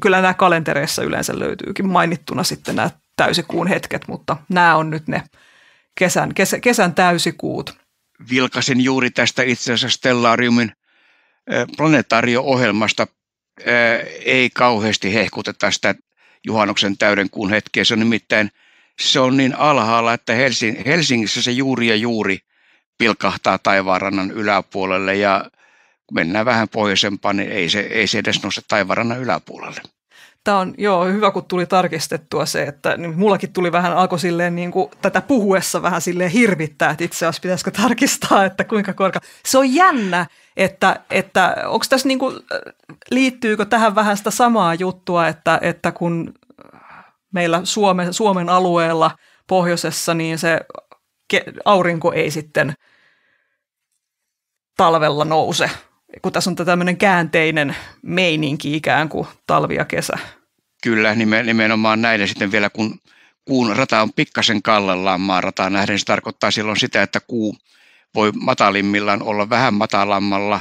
kyllä nämä kalentereissa yleensä löytyykin mainittuna sitten nämä täysikuun hetket, mutta nämä on nyt ne kesän, kes, kesän täysikuut. Vilkasin juuri tästä itse asiassa Stellariumin planetaario-ohjelmasta. Ei kauheasti hehkuteta sitä juhannuksen täyden kuun hetkeä, se on nimittäin se on niin alhaalla, että Helsingissä se juuri ja juuri pilkahtaa taivaanrannan yläpuolelle ja kun mennään vähän pohjoisempaan, niin ei se, ei se edes nouse taivaanrannan yläpuolelle. Tämä on joo, hyvä, kun tuli tarkistettua se, että niin mullakin tuli vähän, alkoi silleen niin kuin, tätä puhuessa vähän silleen hirvittää, että itse asiassa pitäisikö tarkistaa, että kuinka korkea. Se on jännä, että, että onko tässä niin kuin, äh, liittyykö tähän vähän sitä samaa juttua, että, että kun meillä Suomen Suomen alueella pohjoisessa, niin se aurinko ei sitten – talvella nouse, kun tässä on tämmöinen käänteinen meininki ikään kuin talvi ja kesä. Kyllä, nimenomaan näin. Ja sitten vielä kun kuun rata on pikkasen kallellaan maarataan nähden, se tarkoittaa silloin sitä, että kuu voi matalimmillaan olla vähän matalammalla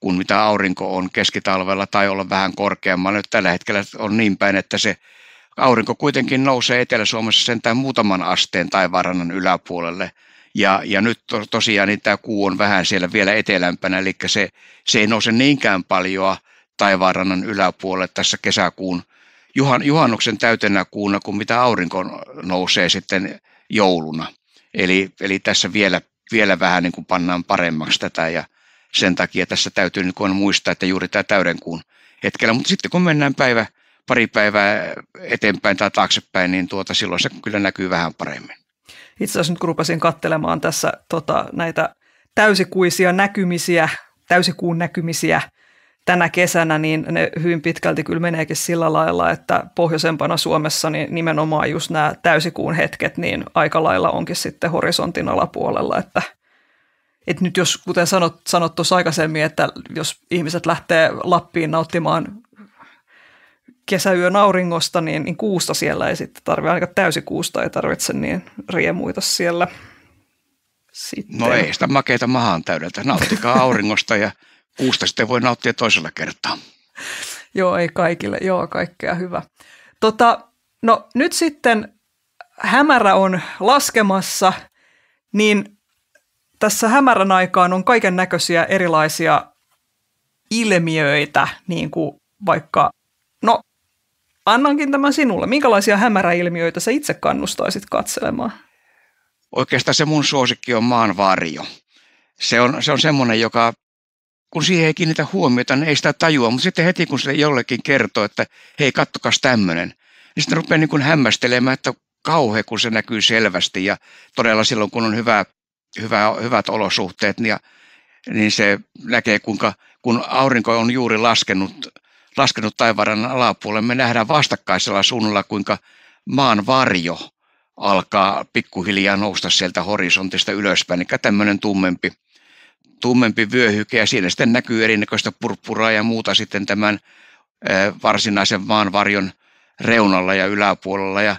kuin mitä aurinko on keskitalvella tai olla vähän korkeammalla. Nyt tällä hetkellä on niin päin, että se aurinko kuitenkin nousee Etelä-Suomessa sentään muutaman asteen tai varannan yläpuolelle – ja, ja nyt to, tosiaan niin tämä kuu on vähän siellä vielä etelämpänä, eli se, se ei nouse niinkään paljon taivaanrannan yläpuolelle tässä kesäkuun juhan, juhannuksen täytenä kuuna kuin mitä aurinko nousee sitten jouluna. Eli, eli tässä vielä, vielä vähän niin kuin pannaan paremmaksi tätä ja sen takia tässä täytyy niin kuin muistaa, että juuri tämä täydenkuun hetkellä. Mutta sitten kun mennään päivä, pari päivää eteenpäin tai taaksepäin, niin tuota, silloin se kyllä näkyy vähän paremmin. Itse asiassa nyt kun rupesin kattelemaan tässä tota, näitä täysikuisia näkymisiä, täysikuun näkymisiä tänä kesänä, niin ne hyvin pitkälti kyllä meneekin sillä lailla, että pohjoisempana Suomessa niin nimenomaan just nämä täysikuun hetket, niin aika lailla onkin sitten horisontin alapuolella, että – et nyt jos, kuten sanot, sanot tuossa aikaisemmin, että jos ihmiset lähtee Lappiin nauttimaan kesäyön auringosta, niin, niin kuusta siellä ei sitten tarvitse, ainakaan täysikuusta ei tarvitse niin riemuita siellä. Sitten. No ei sitä makeita mahaan täydeltä. Nauttikaa auringosta ja kuusta sitten voi nauttia toisella kertaa. Joo, ei kaikille. Joo, kaikkea hyvä. Tota, no nyt sitten hämärä on laskemassa, niin tässä hämärän aikaan on kaiken näköisiä erilaisia ilmiöitä, niin kuin vaikka, no annankin tämän sinulle. Minkälaisia hämäräilmiöitä sä itse kannustaisit katselemaan? Oikeastaan se mun suosikki on maan varjo. Se on, se on semmoinen, joka kun siihen ei kiinnitä huomiota, niin ei sitä tajua. Mutta sitten heti kun se jollekin kertoo, että hei, kattokas tämmöinen, niin sitten rupeaa niin kuin hämmästelemään, että kauhe, kun se näkyy selvästi. Ja todella silloin, kun on hyvä, hyvä, hyvät olosuhteet, niin, niin se näkee, kuinka kun aurinko on juuri laskenut laskenut taivaan alapuolelle. Me nähdään vastakkaisella suunnalla, kuinka maan varjo alkaa pikkuhiljaa nousta sieltä horisontista ylöspäin, eli tämmöinen tummempi, tummempi vyöhyke, ja siinä sitten näkyy erinäköistä purppuraa ja muuta sitten tämän varsinaisen maanvarjon reunalla ja yläpuolella, ja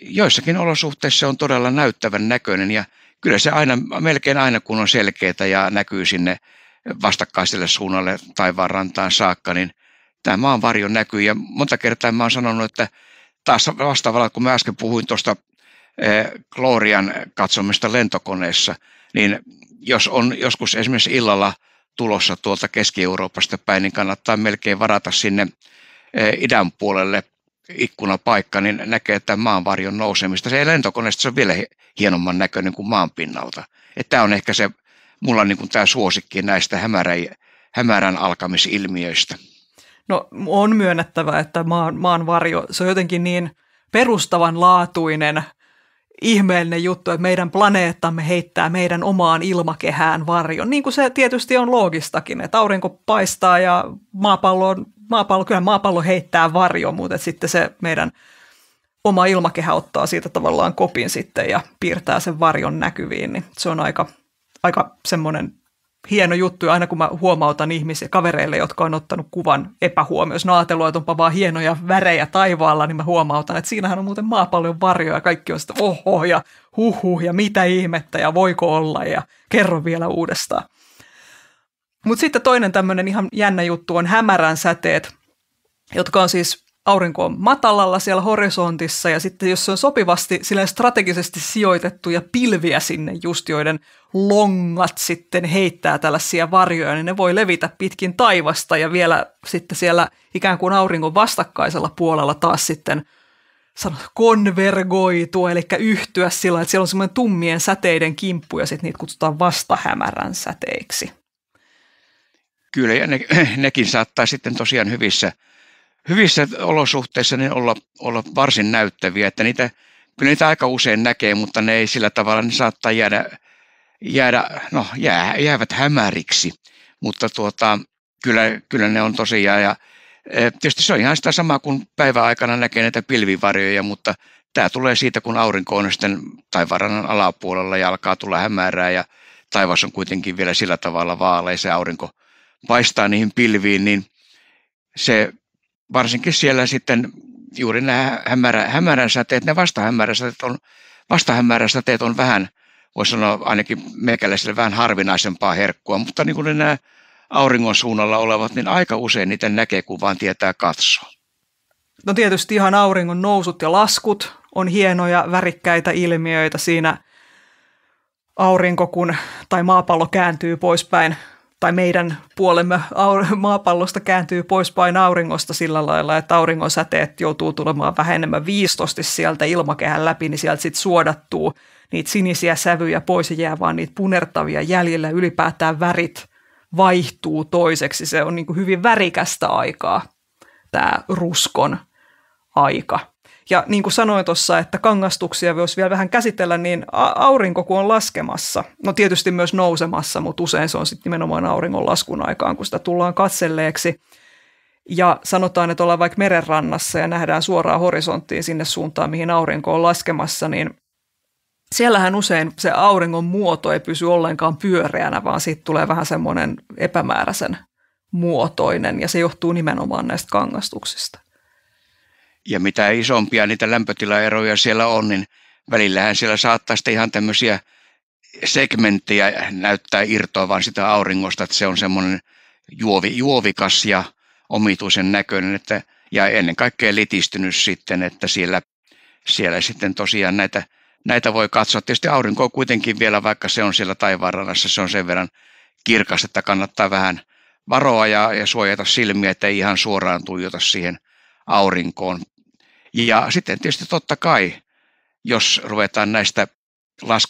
joissakin olosuhteissa se on todella näyttävän näköinen, ja kyllä se aina, melkein aina kun on selkeää ja näkyy sinne vastakkaiselle suunnalle tai rantaan saakka, niin tämä maanvarjo näkyy. Ja monta kertaa mä oon sanonut, että taas vastaavalla, kun mä äsken puhuin tuosta eh, Glorian katsomista lentokoneessa, niin jos on joskus esimerkiksi illalla tulossa tuolta Keski-Euroopasta päin, niin kannattaa melkein varata sinne eh, idän puolelle ikkunapaikka, niin näkee, että maanvarjon nousemista. Se lentokoneesta se on vielä hienomman näköinen kuin maan pinnalta. Tämä on ehkä se, mulla on niin kuin tämä suosikki näistä hämärän alkamisilmiöistä. No on myönnettävä, että maan, maan varjo, se on jotenkin niin perustavanlaatuinen ihmeellinen juttu, että meidän planeettamme heittää meidän omaan ilmakehään varjon. Niin kuin se tietysti on loogistakin, että aurinko paistaa ja maapallo, maapallo kyllä maapallo heittää varjon, mutta sitten se meidän oma ilmakehä ottaa siitä tavallaan kopin sitten ja piirtää sen varjon näkyviin, niin se on aika, aika semmoinen hieno juttu, aina kun mä huomautan ihmisiä, kavereille, jotka on ottanut kuvan epähuomioon, no jos ajatellut, että onpa vaan hienoja värejä taivaalla, niin mä huomautan, että siinähän on muuten maapallon varjoja, ja kaikki on sitä oho ja huhu ja mitä ihmettä ja voiko olla ja kerro vielä uudestaan. Mutta sitten toinen tämmöinen ihan jännä juttu on hämärän säteet, jotka on siis aurinko on matalalla siellä horisontissa ja sitten jos se on sopivasti strategisesti sijoitettuja pilviä sinne just, joiden longat sitten heittää tällaisia varjoja, niin ne voi levitä pitkin taivasta ja vielä sitten siellä ikään kuin auringon vastakkaisella puolella taas sitten konvergoitua, eli yhtyä sillä, että siellä on semmoinen tummien säteiden kimppu ja sitten niitä kutsutaan vastahämärän säteiksi. Kyllä, ja ne, nekin saattaa sitten tosiaan hyvissä – hyvissä olosuhteissa niin olla, olla varsin näyttäviä, että niitä, kyllä niitä aika usein näkee, mutta ne ei sillä tavalla, ne saattaa jäädä, jäädä no jää, jäävät hämäriksi, mutta tuota, kyllä, kyllä ne on tosiaan ja e, Tietysti se on ihan sitä samaa kuin päiväaikana näkee näitä pilvivarjoja, mutta tämä tulee siitä, kun aurinko on sitten taivarannan alapuolella ja alkaa tulla hämärää ja taivas on kuitenkin vielä sillä tavalla vaalea, se aurinko paistaa niihin pilviin, niin se varsinkin siellä sitten juuri nämä hämärä, hämärän säteet, ne vastahämärän säteet on, vastahämärän säteet on vähän, voisi sanoa ainakin meikäläisille vähän harvinaisempaa herkkua, mutta niin kuin nämä auringon suunnalla olevat, niin aika usein niitä näkee, kun vaan tietää katsoa. No tietysti ihan auringon nousut ja laskut on hienoja, värikkäitä ilmiöitä siinä aurinko kun, tai maapallo kääntyy poispäin tai meidän puolemme maapallosta kääntyy poispäin auringosta sillä lailla, että auringon säteet joutuu tulemaan vähemmän viistosti sieltä ilmakehän läpi, niin sieltä sitten suodattuu niitä sinisiä sävyjä pois ja jää vaan niitä punertavia jäljellä. Ylipäätään värit vaihtuu toiseksi. Se on niin hyvin värikästä aikaa, tämä ruskon aika. Ja niin kuin sanoin tuossa, että kangastuksia voisi vielä vähän käsitellä, niin aurinko kun on laskemassa, no tietysti myös nousemassa, mutta usein se on sitten nimenomaan auringon laskun aikaan, kun sitä tullaan katselleeksi. Ja sanotaan, että ollaan vaikka merenrannassa ja nähdään suoraan horisonttiin sinne suuntaan, mihin aurinko on laskemassa, niin siellähän usein se auringon muoto ei pysy ollenkaan pyöreänä, vaan siitä tulee vähän semmoinen epämääräisen muotoinen ja se johtuu nimenomaan näistä kangastuksista. Ja mitä isompia niitä lämpötilaeroja siellä on, niin välillähän siellä saattaa sitten ihan tämmöisiä segmenttejä näyttää irtoavan sitä auringosta, että se on semmoinen juovi, juovikas ja omituisen näköinen, että, ja ennen kaikkea litistynyt sitten, että siellä, siellä sitten tosiaan näitä, näitä voi katsoa. Tietysti aurinko kuitenkin vielä, vaikka se on siellä taivaanrannassa, se on sen verran kirkas, että kannattaa vähän varoa ja, ja suojata silmiä, että ei ihan suoraan tuijota siihen aurinkoon ja sitten tietysti totta kai, jos ruvetaan näistä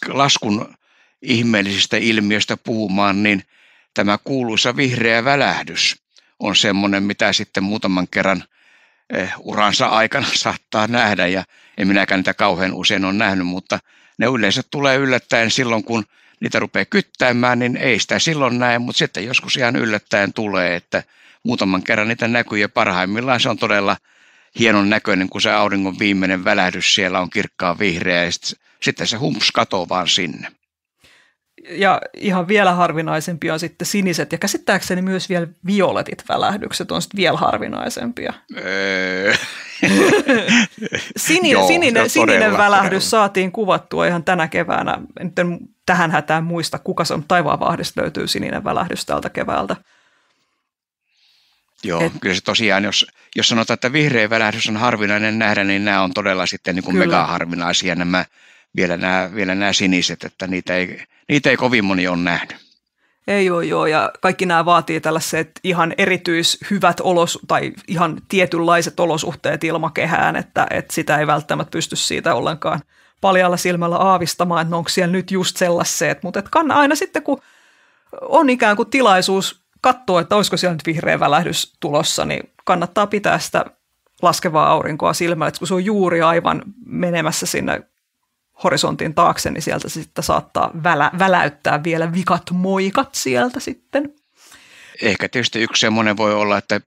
laskun ihmeellisistä ilmiöistä puhumaan, niin tämä kuuluisa vihreä välähdys on semmoinen, mitä sitten muutaman kerran eh, uransa aikana saattaa nähdä. Ja en minäkään niitä kauhean usein ole nähnyt, mutta ne yleensä tulee yllättäen silloin, kun niitä rupeaa kyttäämään, niin ei sitä silloin näe, mutta sitten joskus ihan yllättäen tulee, että muutaman kerran niitä näkyy ja parhaimmillaan se on todella – hienon näköinen, kun se auringon viimeinen välähdys siellä on kirkkaan vihreä ja sitten, se humps katoo vaan sinne. Ja ihan vielä harvinaisempi on sitten siniset ja käsittääkseni myös vielä violetit välähdykset on sitten vielä harvinaisempia. Öö. Sini, Joo, sininen, sininen todella, välähdys todella. saatiin kuvattua ihan tänä keväänä. Nyt en tähän hätään muista, kuka se on. Taivaanvahdista löytyy sininen välähdys tältä keväältä. Joo, Et, kyllä se tosiaan, jos, jos sanotaan, että vihreä välähdys on harvinainen nähdä, niin nämä on todella sitten niin kuin mega-harvinaisia, nämä, vielä nämä, vielä nämä siniset, että niitä ei, niitä ei kovin moni ole nähnyt. Ei joo, joo, ja kaikki nämä vaatii tällaiset ihan erityishyvät olos tai ihan tietynlaiset olosuhteet ilmakehään, että, että sitä ei välttämättä pysty siitä ollenkaan paljalla silmällä aavistamaan, että no onko siellä nyt just sellaiset, mutta että kann, aina sitten kun on ikään kuin tilaisuus katsoa, että olisiko siellä nyt vihreä välähdys tulossa, niin kannattaa pitää sitä laskevaa aurinkoa silmällä, että kun se on juuri aivan menemässä sinne horisontin taakse, niin sieltä se sitten saattaa välä, väläyttää vielä vikat moikat sieltä sitten. Ehkä tietysti yksi semmoinen voi olla, että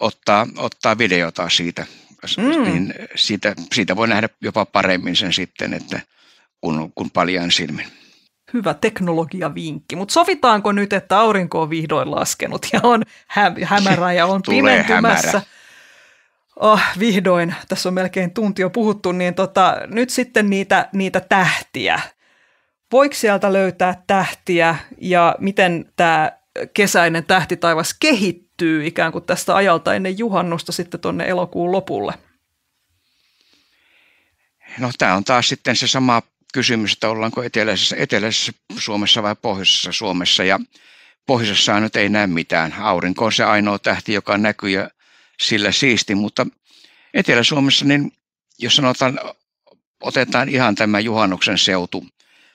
ottaa, ottaa videota siitä, mm. niin siitä, siitä voi nähdä jopa paremmin sen sitten, että kun, kun paljaan silmin hyvä teknologiavinkki. Mutta sovitaanko nyt, että aurinko on vihdoin laskenut ja on häm- hämärä ja on pimentymässä? Oh, vihdoin, tässä on melkein tunti jo puhuttu, niin tota, nyt sitten niitä, niitä tähtiä. Voiko sieltä löytää tähtiä ja miten tämä kesäinen tähtitaivas kehittyy ikään kuin tästä ajalta ennen juhannusta sitten tuonne elokuun lopulle? No tämä on taas sitten se sama kysymys, että ollaanko eteläisessä, eteläisessä Suomessa vai pohjoisessa Suomessa. Ja pohjoisessa nyt ei näe mitään. Aurinko on se ainoa tähti, joka näkyy ja sillä siisti, mutta Etelä-Suomessa, niin jos sanotaan, otetaan ihan tämä juhannuksen seutu,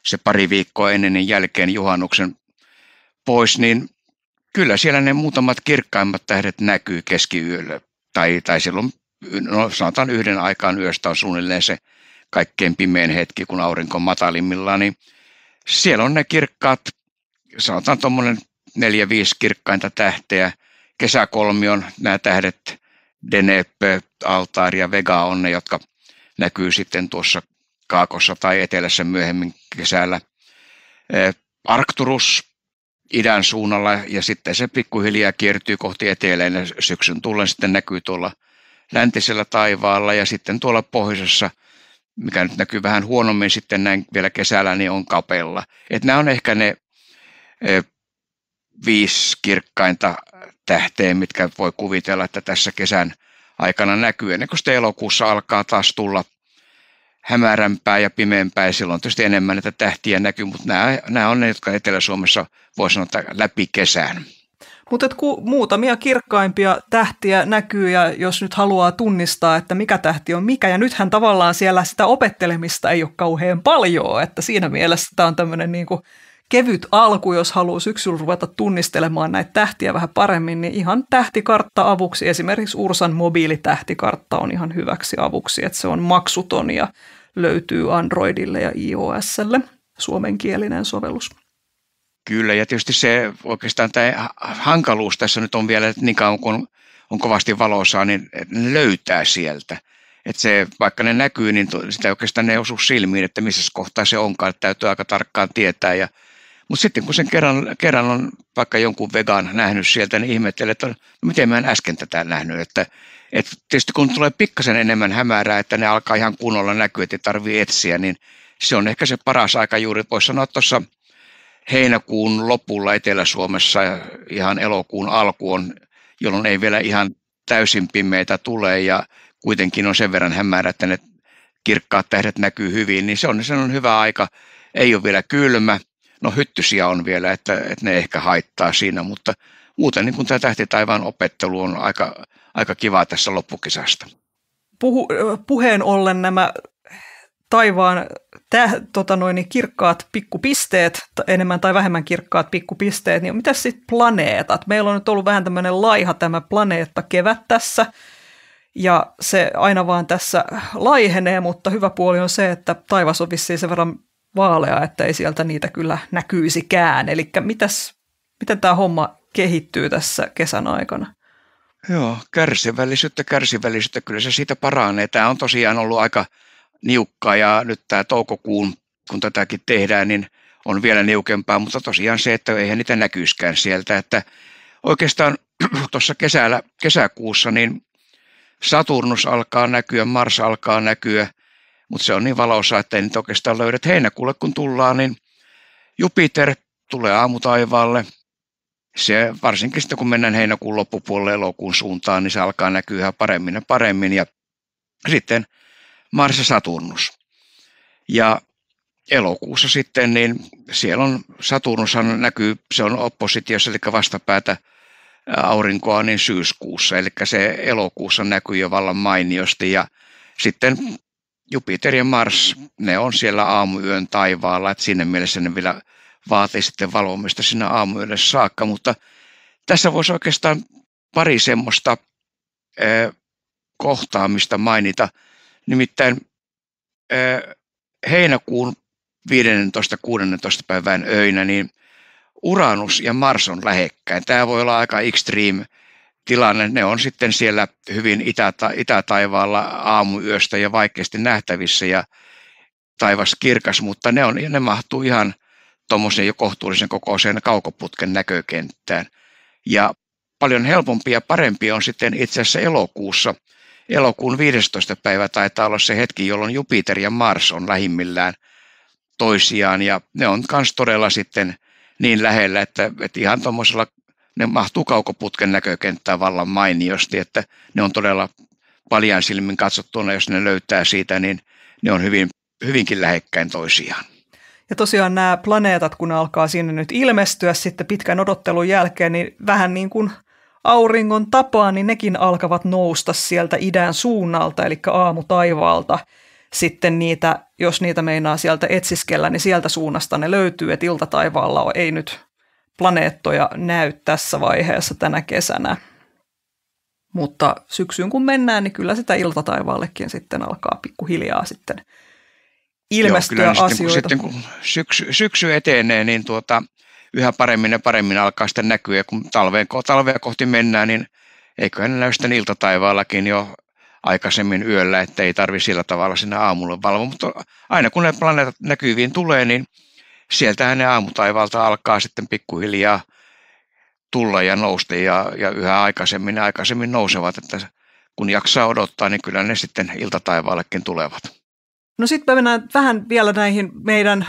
se pari viikkoa ennen niin jälkeen juhannuksen pois, niin kyllä siellä ne muutamat kirkkaimmat tähdet näkyy keskiyöllä. Tai, tai silloin, no sanotaan yhden aikaan yöstä on suunnilleen se kaikkein pimein hetki, kun aurinko on matalimmillaan, niin siellä on ne kirkkaat, sanotaan tuommoinen neljä, viisi kirkkainta tähteä. Kesäkolmi on nämä tähdet, Deneppe, Altaari ja Vega on ne, jotka näkyy sitten tuossa kaakossa tai etelässä myöhemmin kesällä. Arcturus idän suunnalla ja sitten se pikkuhiljaa kiertyy kohti etelään ja syksyn tullen sitten näkyy tuolla läntisellä taivaalla ja sitten tuolla pohjoisessa – mikä nyt näkyy vähän huonommin sitten näin vielä kesällä, niin on kapella. Et nämä on ehkä ne e, viisi kirkkainta tähteä, mitkä voi kuvitella, että tässä kesän aikana näkyy. Ennen kuin sitten elokuussa alkaa taas tulla hämärämpää ja pimeämpää, ja silloin tietysti enemmän näitä tähtiä näkyy, mutta nämä, nämä on ne, jotka Etelä-Suomessa voi sanoa läpi kesän. Mutta ku, muutamia kirkkaimpia tähtiä näkyy ja jos nyt haluaa tunnistaa, että mikä tähti on mikä. Ja nythän tavallaan siellä sitä opettelemista ei ole kauhean paljon, että siinä mielessä tämä on tämmöinen niin kuin kevyt alku, jos haluaa syksyllä ruveta tunnistelemaan näitä tähtiä vähän paremmin, niin ihan tähtikartta avuksi. Esimerkiksi Ursan mobiilitähtikartta on ihan hyväksi avuksi, että se on maksuton ja löytyy Androidille ja iOSlle, suomenkielinen sovellus. Kyllä, ja tietysti se oikeastaan tämä hankaluus tässä nyt on vielä, että niin kauan kun on kovasti valoisaa, niin ne löytää sieltä. Että se, vaikka ne näkyy, niin sitä oikeastaan ne osu silmiin, että missä kohtaa se onkaan, että täytyy aika tarkkaan tietää. Ja, mutta sitten kun sen kerran, kerran on vaikka jonkun vegan nähnyt sieltä, niin ihmettelee, että no, miten mä en äsken tätä nähnyt. Että, et tietysti kun tulee pikkasen enemmän hämärää, että ne alkaa ihan kunnolla näkyä, että tarvitse etsiä, niin se on ehkä se paras aika juuri voisi sanoa tuossa – heinäkuun lopulla Etelä-Suomessa ihan elokuun alkuun, jolloin ei vielä ihan täysin pimeitä tule ja kuitenkin on sen verran hämärä, että ne kirkkaat tähdet näkyy hyvin, niin se on, se on hyvä aika. Ei ole vielä kylmä, no hyttysiä on vielä, että, että ne ehkä haittaa siinä, mutta muuten niin kuin tämä tähtitaivaan opettelu on aika, aika kiva tässä loppukisasta. Puhu, puheen ollen nämä taivaan tä, tota noin, niin kirkkaat pikkupisteet, enemmän tai vähemmän kirkkaat pikkupisteet, niin mitä sitten planeetat? Meillä on nyt ollut vähän tämmöinen laiha tämä planeetta kevät tässä, ja se aina vaan tässä laihenee, mutta hyvä puoli on se, että taivas on vissiin sen verran vaalea, että ei sieltä niitä kyllä näkyisikään. Eli mitäs, miten tämä homma kehittyy tässä kesän aikana? Joo, kärsivällisyyttä, kärsivällisyyttä, kyllä se siitä paranee. Tämä on tosiaan ollut aika niukka ja nyt tämä toukokuun, kun tätäkin tehdään, niin on vielä niukempaa, mutta tosiaan se, että eihän niitä näkyiskään sieltä, että oikeastaan tuossa kesällä, kesäkuussa niin Saturnus alkaa näkyä, Mars alkaa näkyä, mutta se on niin valoisa, että ei niitä oikeastaan löydät. Heinäkuulle kun tullaan, niin Jupiter tulee aamutaivaalle. Se, varsinkin sitten kun mennään heinäkuun loppupuolelle elokuun suuntaan, niin se alkaa näkyä paremmin ja paremmin. Ja sitten Mars ja Saturnus. Ja elokuussa sitten, niin siellä on Saturnushan näkyy, se on oppositiossa, eli vastapäätä aurinkoa, niin syyskuussa, eli se elokuussa näkyy jo vallan mainiosti. Ja sitten Jupiter ja Mars, ne on siellä aamuyön taivaalla, että siinä mielessä ne vielä vaatii sitten valvomista sinä aamuyölle saakka, mutta tässä voisi oikeastaan pari semmoista eh, kohtaamista mainita – Nimittäin heinäkuun 15-16 päivän öinä, niin Uranus ja Mars on lähekkäin. Tämä voi olla aika extreme tilanne. Ne on sitten siellä hyvin itä, itätaivaalla aamuyöstä ja vaikeasti nähtävissä ja taivas kirkas, mutta ne, on, ne mahtuu ihan tuommoisen jo kohtuullisen kokoiseen kaukoputken näkökenttään. Ja paljon helpompi ja parempi on sitten itse asiassa elokuussa – elokuun 15. päivä taitaa olla se hetki, jolloin Jupiter ja Mars on lähimmillään toisiaan ja ne on myös todella sitten niin lähellä, että, että ihan tuommoisella ne mahtuu kaukoputken näkökenttään vallan mainiosti, että ne on todella paljon silmin katsottuna, jos ne löytää siitä, niin ne on hyvin, hyvinkin lähekkäin toisiaan. Ja tosiaan nämä planeetat, kun alkaa sinne nyt ilmestyä sitten pitkän odottelun jälkeen, niin vähän niin kuin – auringon tapaan, niin nekin alkavat nousta sieltä idän suunnalta, eli aamutaivaalta. Sitten niitä, jos niitä meinaa sieltä etsiskellä, niin sieltä suunnasta ne löytyy, että iltataivaalla ei nyt planeettoja näy tässä vaiheessa tänä kesänä. Mutta syksyyn kun mennään, niin kyllä sitä iltataivaallekin sitten alkaa pikkuhiljaa sitten ilmestyä Joo, kyllä, asioita. Niin sitten kun, sitten kun syksy, syksy etenee, niin tuota, yhä paremmin ja paremmin alkaa sitten näkyä. Ja kun talveen, talvea kohti mennään, niin eiköhän ne näy sitten iltataivaallakin jo aikaisemmin yöllä, että ei tarvi sillä tavalla sinä aamulla valvoa. Mutta aina kun ne planeetat näkyviin tulee, niin sieltähän ne aamutaivalta alkaa sitten pikkuhiljaa tulla ja nousta ja, ja yhä aikaisemmin ja aikaisemmin nousevat, että kun jaksaa odottaa, niin kyllä ne sitten iltataivaallekin tulevat. No sitten me mennään vähän vielä näihin meidän,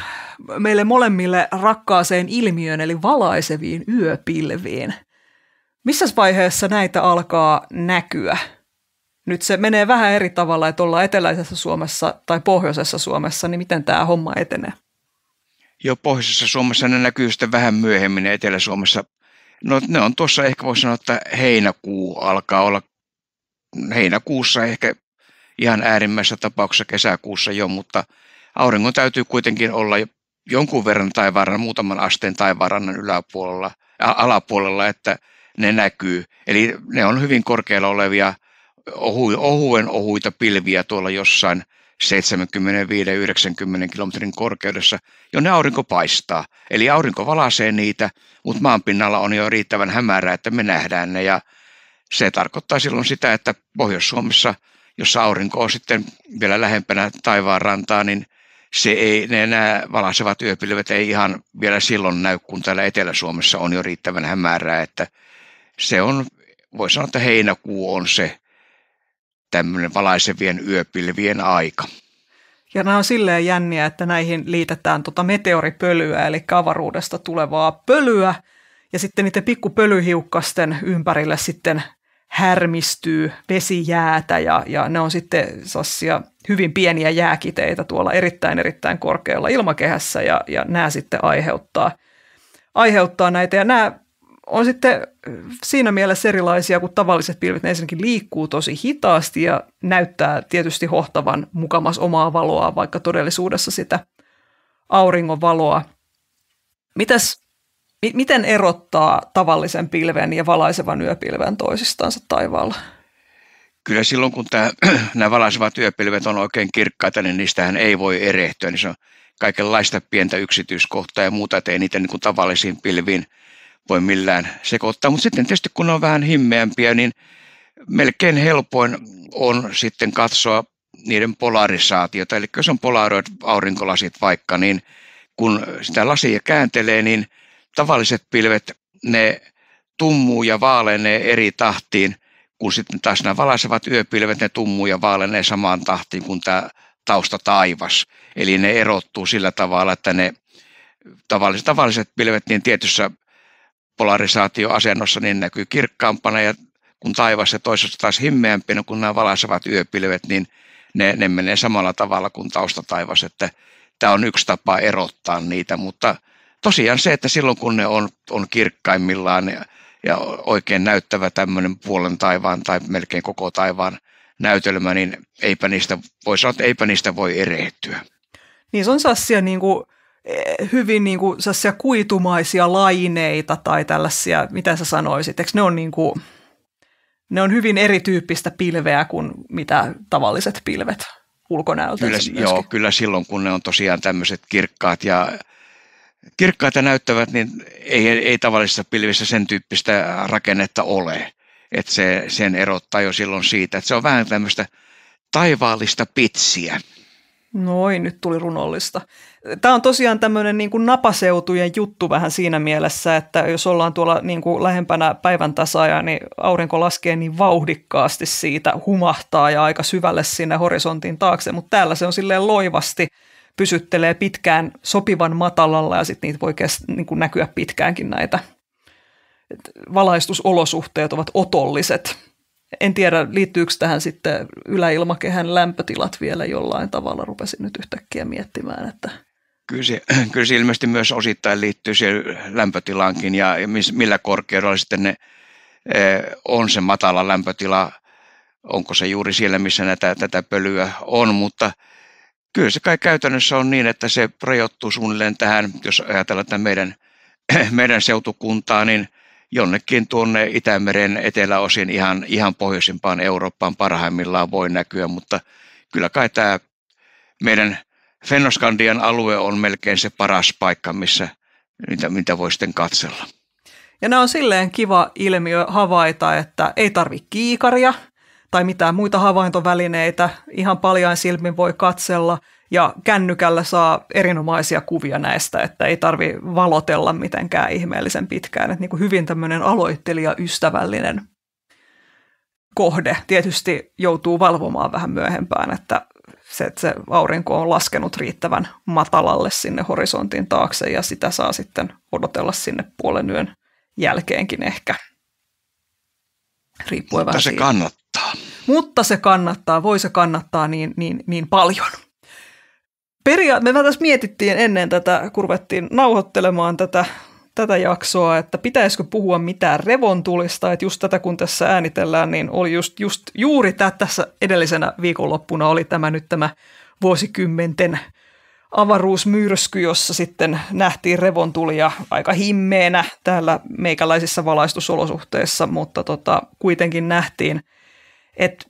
meille molemmille rakkaaseen ilmiöön, eli valaiseviin yöpilviin. Missä vaiheessa näitä alkaa näkyä? Nyt se menee vähän eri tavalla, että ollaan eteläisessä Suomessa tai pohjoisessa Suomessa, niin miten tämä homma etenee? Joo, pohjoisessa Suomessa ne näkyy sitten vähän myöhemmin Etelä-Suomessa. No ne on tuossa ehkä voisi sanoa, että heinäkuu alkaa olla, heinäkuussa ehkä ihan äärimmäisessä tapauksessa kesäkuussa jo, mutta auringon täytyy kuitenkin olla jonkun verran tai taivaaran, muutaman asteen tai varannan yläpuolella, alapuolella, että ne näkyy. Eli ne on hyvin korkealla olevia ohuen ohuita pilviä tuolla jossain 75-90 kilometrin korkeudessa, jonne aurinko paistaa. Eli aurinko valaisee niitä, mutta maanpinnalla on jo riittävän hämärää, että me nähdään ne. Ja se tarkoittaa silloin sitä, että Pohjois-Suomessa – jos aurinko on sitten vielä lähempänä taivaan rantaa, niin se ei, ne nämä valasevat yöpilvet ei ihan vielä silloin näy, kun täällä Etelä-Suomessa on jo riittävän hämärää, että se on, voi sanoa, että heinäkuu on se tämmöinen valaisevien yöpilvien aika. Ja nämä on silleen jänniä, että näihin liitetään tuota meteoripölyä, eli avaruudesta tulevaa pölyä, ja sitten niiden pikkupölyhiukkasten ympärille sitten härmistyy, vesi jäätä ja, ja ne on sitten sassia hyvin pieniä jääkiteitä tuolla erittäin erittäin korkealla ilmakehässä ja, ja nämä sitten aiheuttaa, aiheuttaa näitä ja nämä on sitten äh, siinä mielessä erilaisia kuin tavalliset pilvet. Ne ensinnäkin liikkuu tosi hitaasti ja näyttää tietysti hohtavan mukamas omaa valoa, vaikka todellisuudessa sitä auringon valoa. Mitäs Miten erottaa tavallisen pilven ja valaisevan yöpilven toisistansa taivaalla? Kyllä silloin, kun tämä, nämä valaisevat yöpilvet on oikein kirkkaita, niin niistähän ei voi erehtyä. Niin se on kaikenlaista pientä yksityiskohtaa ja muuta, että ei niitä niin kuin tavallisiin pilviin voi millään sekoittaa. Mutta sitten tietysti, kun ne on vähän himmeämpiä, niin melkein helpoin on sitten katsoa niiden polarisaatiota. Eli jos on polaroid aurinkolasit vaikka, niin kun sitä lasia kääntelee, niin – tavalliset pilvet, ne tummuu ja vaalenee eri tahtiin, kun sitten taas nämä valaisevat yöpilvet, ne tummuu ja vaalenee samaan tahtiin kuin tämä tausta taivas. Eli ne erottuu sillä tavalla, että ne tavalliset, tavalliset pilvet niin tietyssä polarisaatioasennossa niin näkyy kirkkaampana ja kun taivas ja toisessa taas himmeämpi, kun nämä valaisevat yöpilvet, niin ne, ne menee samalla tavalla kuin taustataivas. Että tämä on yksi tapa erottaa niitä, mutta – tosiaan se, että silloin kun ne on, on kirkkaimmillaan ja, ja oikein näyttävä tämmöinen puolen taivaan tai melkein koko taivaan näytelmä, niin eipä niistä voi sanoa, että eipä niistä voi erehtyä. Niin se on sassia niin kuin, e, hyvin niin kuin, sassia kuitumaisia laineita tai tällaisia, mitä sä sanoisit, eikö ne on niin kuin, ne on hyvin erityyppistä pilveä kuin mitä tavalliset pilvet ulkonäöltä. Kyllä, joo, kyllä silloin kun ne on tosiaan tämmöiset kirkkaat ja kirkkaita näyttävät, niin ei, ei tavallisessa pilvissä sen tyyppistä rakennetta ole. Että se, sen erottaa jo silloin siitä, että se on vähän tämmöistä taivaallista pitsiä. Noin, nyt tuli runollista. Tämä on tosiaan tämmöinen niin kuin napaseutujen juttu vähän siinä mielessä, että jos ollaan tuolla niin kuin lähempänä päivän tasaaja, niin aurinko laskee niin vauhdikkaasti siitä, humahtaa ja aika syvälle sinne horisontin taakse, mutta täällä se on silleen loivasti – pysyttelee pitkään sopivan matalalla ja sitten niitä voi kes, niin kuin näkyä pitkäänkin näitä. Et valaistusolosuhteet ovat otolliset. En tiedä, liittyykö tähän sitten yläilmakehän lämpötilat vielä jollain tavalla, rupesin nyt yhtäkkiä miettimään, että Kyllä se, kyllä se ilmeisesti myös osittain liittyy siihen lämpötilaankin ja millä korkeudella sitten ne, e, on se matala lämpötila, onko se juuri siellä, missä näitä, tätä pölyä on, mutta – kyllä se kai käytännössä on niin, että se rajoittuu suunnilleen tähän, jos ajatellaan tämän meidän, meidän seutukuntaa, niin jonnekin tuonne Itämeren eteläosin ihan, ihan pohjoisimpaan Eurooppaan parhaimmillaan voi näkyä, mutta kyllä kai tämä meidän Fennoskandian alue on melkein se paras paikka, missä mitä, mitä voi sitten katsella. Ja nämä on silleen kiva ilmiö havaita, että ei tarvitse kiikaria – tai mitään muita havaintovälineitä. Ihan paljain silmin voi katsella ja kännykällä saa erinomaisia kuvia näistä, että ei tarvi valotella mitenkään ihmeellisen pitkään. Että niin kuin hyvin tämmöinen aloittelijaystävällinen kohde tietysti joutuu valvomaan vähän myöhempään, että se, että se aurinko on laskenut riittävän matalalle sinne horisontin taakse ja sitä saa sitten odotella sinne puolen yön jälkeenkin ehkä. Riippuen Mutta se kannat, mutta se kannattaa, voi se kannattaa niin, niin, niin paljon. Peria, me tässä mietittiin ennen tätä, kun ruvettiin nauhoittelemaan tätä, tätä jaksoa, että pitäisikö puhua mitään revontulista, että just tätä kun tässä äänitellään, niin oli just, just juuri tämä tässä edellisenä viikonloppuna oli tämä nyt tämä vuosikymmenten avaruusmyrsky, jossa sitten nähtiin revontulia aika himmeenä täällä meikäläisissä valaistusolosuhteissa, mutta tota, kuitenkin nähtiin – että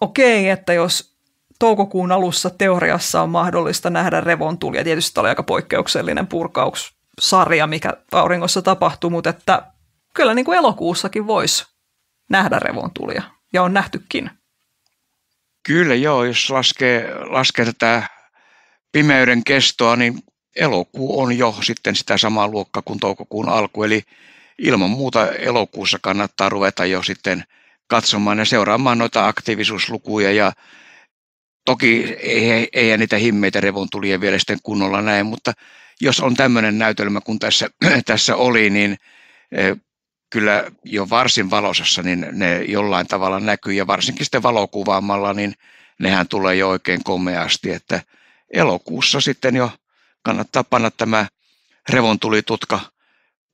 okei, että jos toukokuun alussa teoriassa on mahdollista nähdä revontulia, tietysti tämä oli aika poikkeuksellinen purkaussarja, mikä auringossa tapahtuu, mutta että kyllä niin kuin elokuussakin voisi nähdä revontulia ja on nähtykin. Kyllä joo, jos laskee, laskee tätä pimeyden kestoa, niin elokuu on jo sitten sitä samaa luokkaa kuin toukokuun alku, eli ilman muuta elokuussa kannattaa ruveta jo sitten – katsomaan ja seuraamaan noita aktiivisuuslukuja ja toki ei, ei niitä himmeitä revontulia vielä sitten kunnolla näe, mutta jos on tämmöinen näytelmä kuin tässä, tässä oli, niin e, kyllä jo varsin valosassa niin ne jollain tavalla näkyy ja varsinkin sitten valokuvaamalla, niin nehän tulee jo oikein komeasti, että elokuussa sitten jo kannattaa panna tämä revontulitutka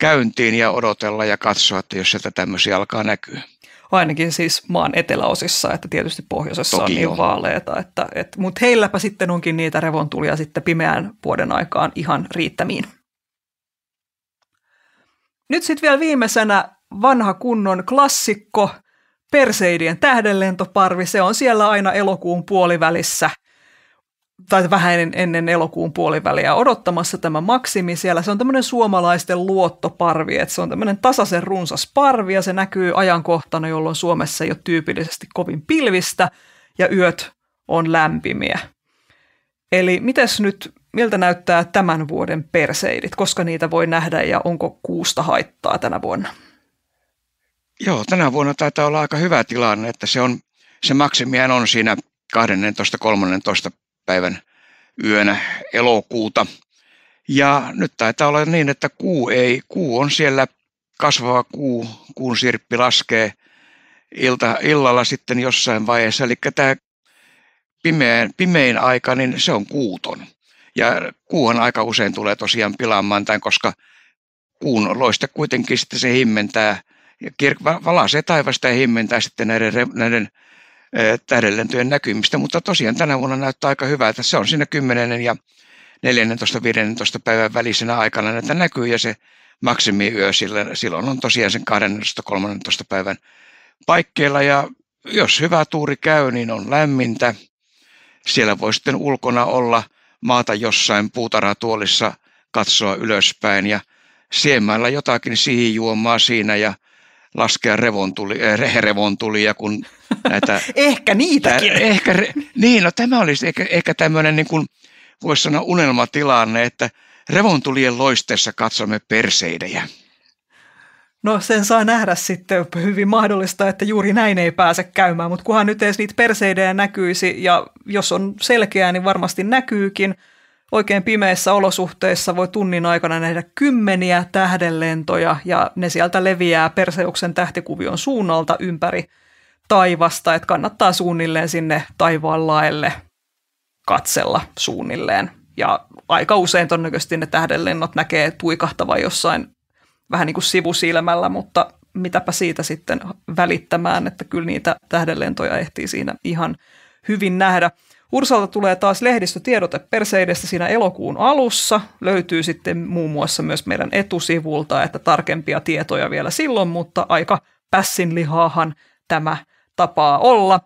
käyntiin ja odotella ja katsoa, että jos sieltä tämmöisiä alkaa näkyä ainakin siis maan eteläosissa, että tietysti pohjoisessa Toki on niin vaaleita. Että, että Mutta heilläpä sitten onkin niitä revontulia sitten pimeään vuoden aikaan ihan riittämiin. Nyt sitten vielä viimeisenä vanha kunnon klassikko, Perseidien tähdenlentoparvi. Se on siellä aina elokuun puolivälissä – tai vähän ennen, elokuun puoliväliä odottamassa tämä maksimi siellä. Se on tämmöinen suomalaisten luottoparvi, että se on tämmöinen tasaisen runsas parvi ja se näkyy ajankohtana, jolloin Suomessa ei ole tyypillisesti kovin pilvistä ja yöt on lämpimiä. Eli mites nyt, miltä näyttää tämän vuoden perseidit, koska niitä voi nähdä ja onko kuusta haittaa tänä vuonna? Joo, tänä vuonna taitaa olla aika hyvä tilanne, että se on se maksimien on siinä 12-13 päivän yönä elokuuta. Ja nyt taitaa olla niin, että kuu, ei, kuu on siellä kasvava kuu, kuun sirppi laskee ilta, illalla sitten jossain vaiheessa. Eli tämä pimein pimein aika, niin se on kuuton. Ja kuuhan aika usein tulee tosiaan pilaamaan tämän, koska kuun loista kuitenkin sitten se himmentää, valaa se taivasta ja himmentää sitten näiden, näiden tähdenlentojen näkymistä, mutta tosiaan tänä vuonna näyttää aika hyvältä. Se on siinä 10. ja 14-15 päivän välisenä aikana näitä näkyy ja se maksimiyö sillä, silloin on tosiaan sen 12-13 päivän paikkeilla ja jos hyvä tuuri käy, niin on lämmintä. Siellä voi sitten ulkona olla maata jossain puutarhatuolissa katsoa ylöspäin ja siemällä jotakin juomaa siinä ja laskea revontuli, eh, revontulia, kun näitä... ehkä niitäkin. Tää, ehkä, niin, no tämä olisi ehkä, ehkä tämmöinen niin kuin, voisi sanoa unelmatilanne, että revontulien loisteessa katsomme perseidejä. No sen saa nähdä sitten hyvin mahdollista, että juuri näin ei pääse käymään, mutta kunhan nyt edes niitä perseidejä näkyisi ja jos on selkeää, niin varmasti näkyykin – oikein pimeissä olosuhteissa voi tunnin aikana nähdä kymmeniä tähdenlentoja ja ne sieltä leviää Perseuksen tähtikuvion suunnalta ympäri taivasta, että kannattaa suunnilleen sinne taivaan laelle katsella suunnilleen. Ja aika usein todennäköisesti ne tähdenlennot näkee tuikahtava jossain vähän niin kuin sivusilmällä, mutta mitäpä siitä sitten välittämään, että kyllä niitä tähdenlentoja ehtii siinä ihan hyvin nähdä. Ursalta tulee taas lehdistötiedote perseidestä siinä elokuun alussa. Löytyy sitten muun muassa myös meidän etusivulta, että tarkempia tietoja vielä silloin, mutta aika pässinlihaahan tämä tapaa olla.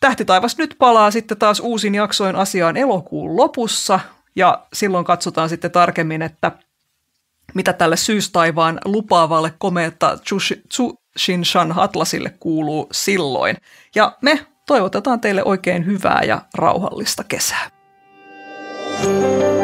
Tähti taivas nyt palaa sitten taas uusin jaksoin asiaan elokuun lopussa ja silloin katsotaan sitten tarkemmin, että mitä tälle syystaivaan lupaavalle komeetta Tsushinshan Atlasille kuuluu silloin. Ja me toivotetaan teille oikein hyvää ja rauhallista kesää. thank you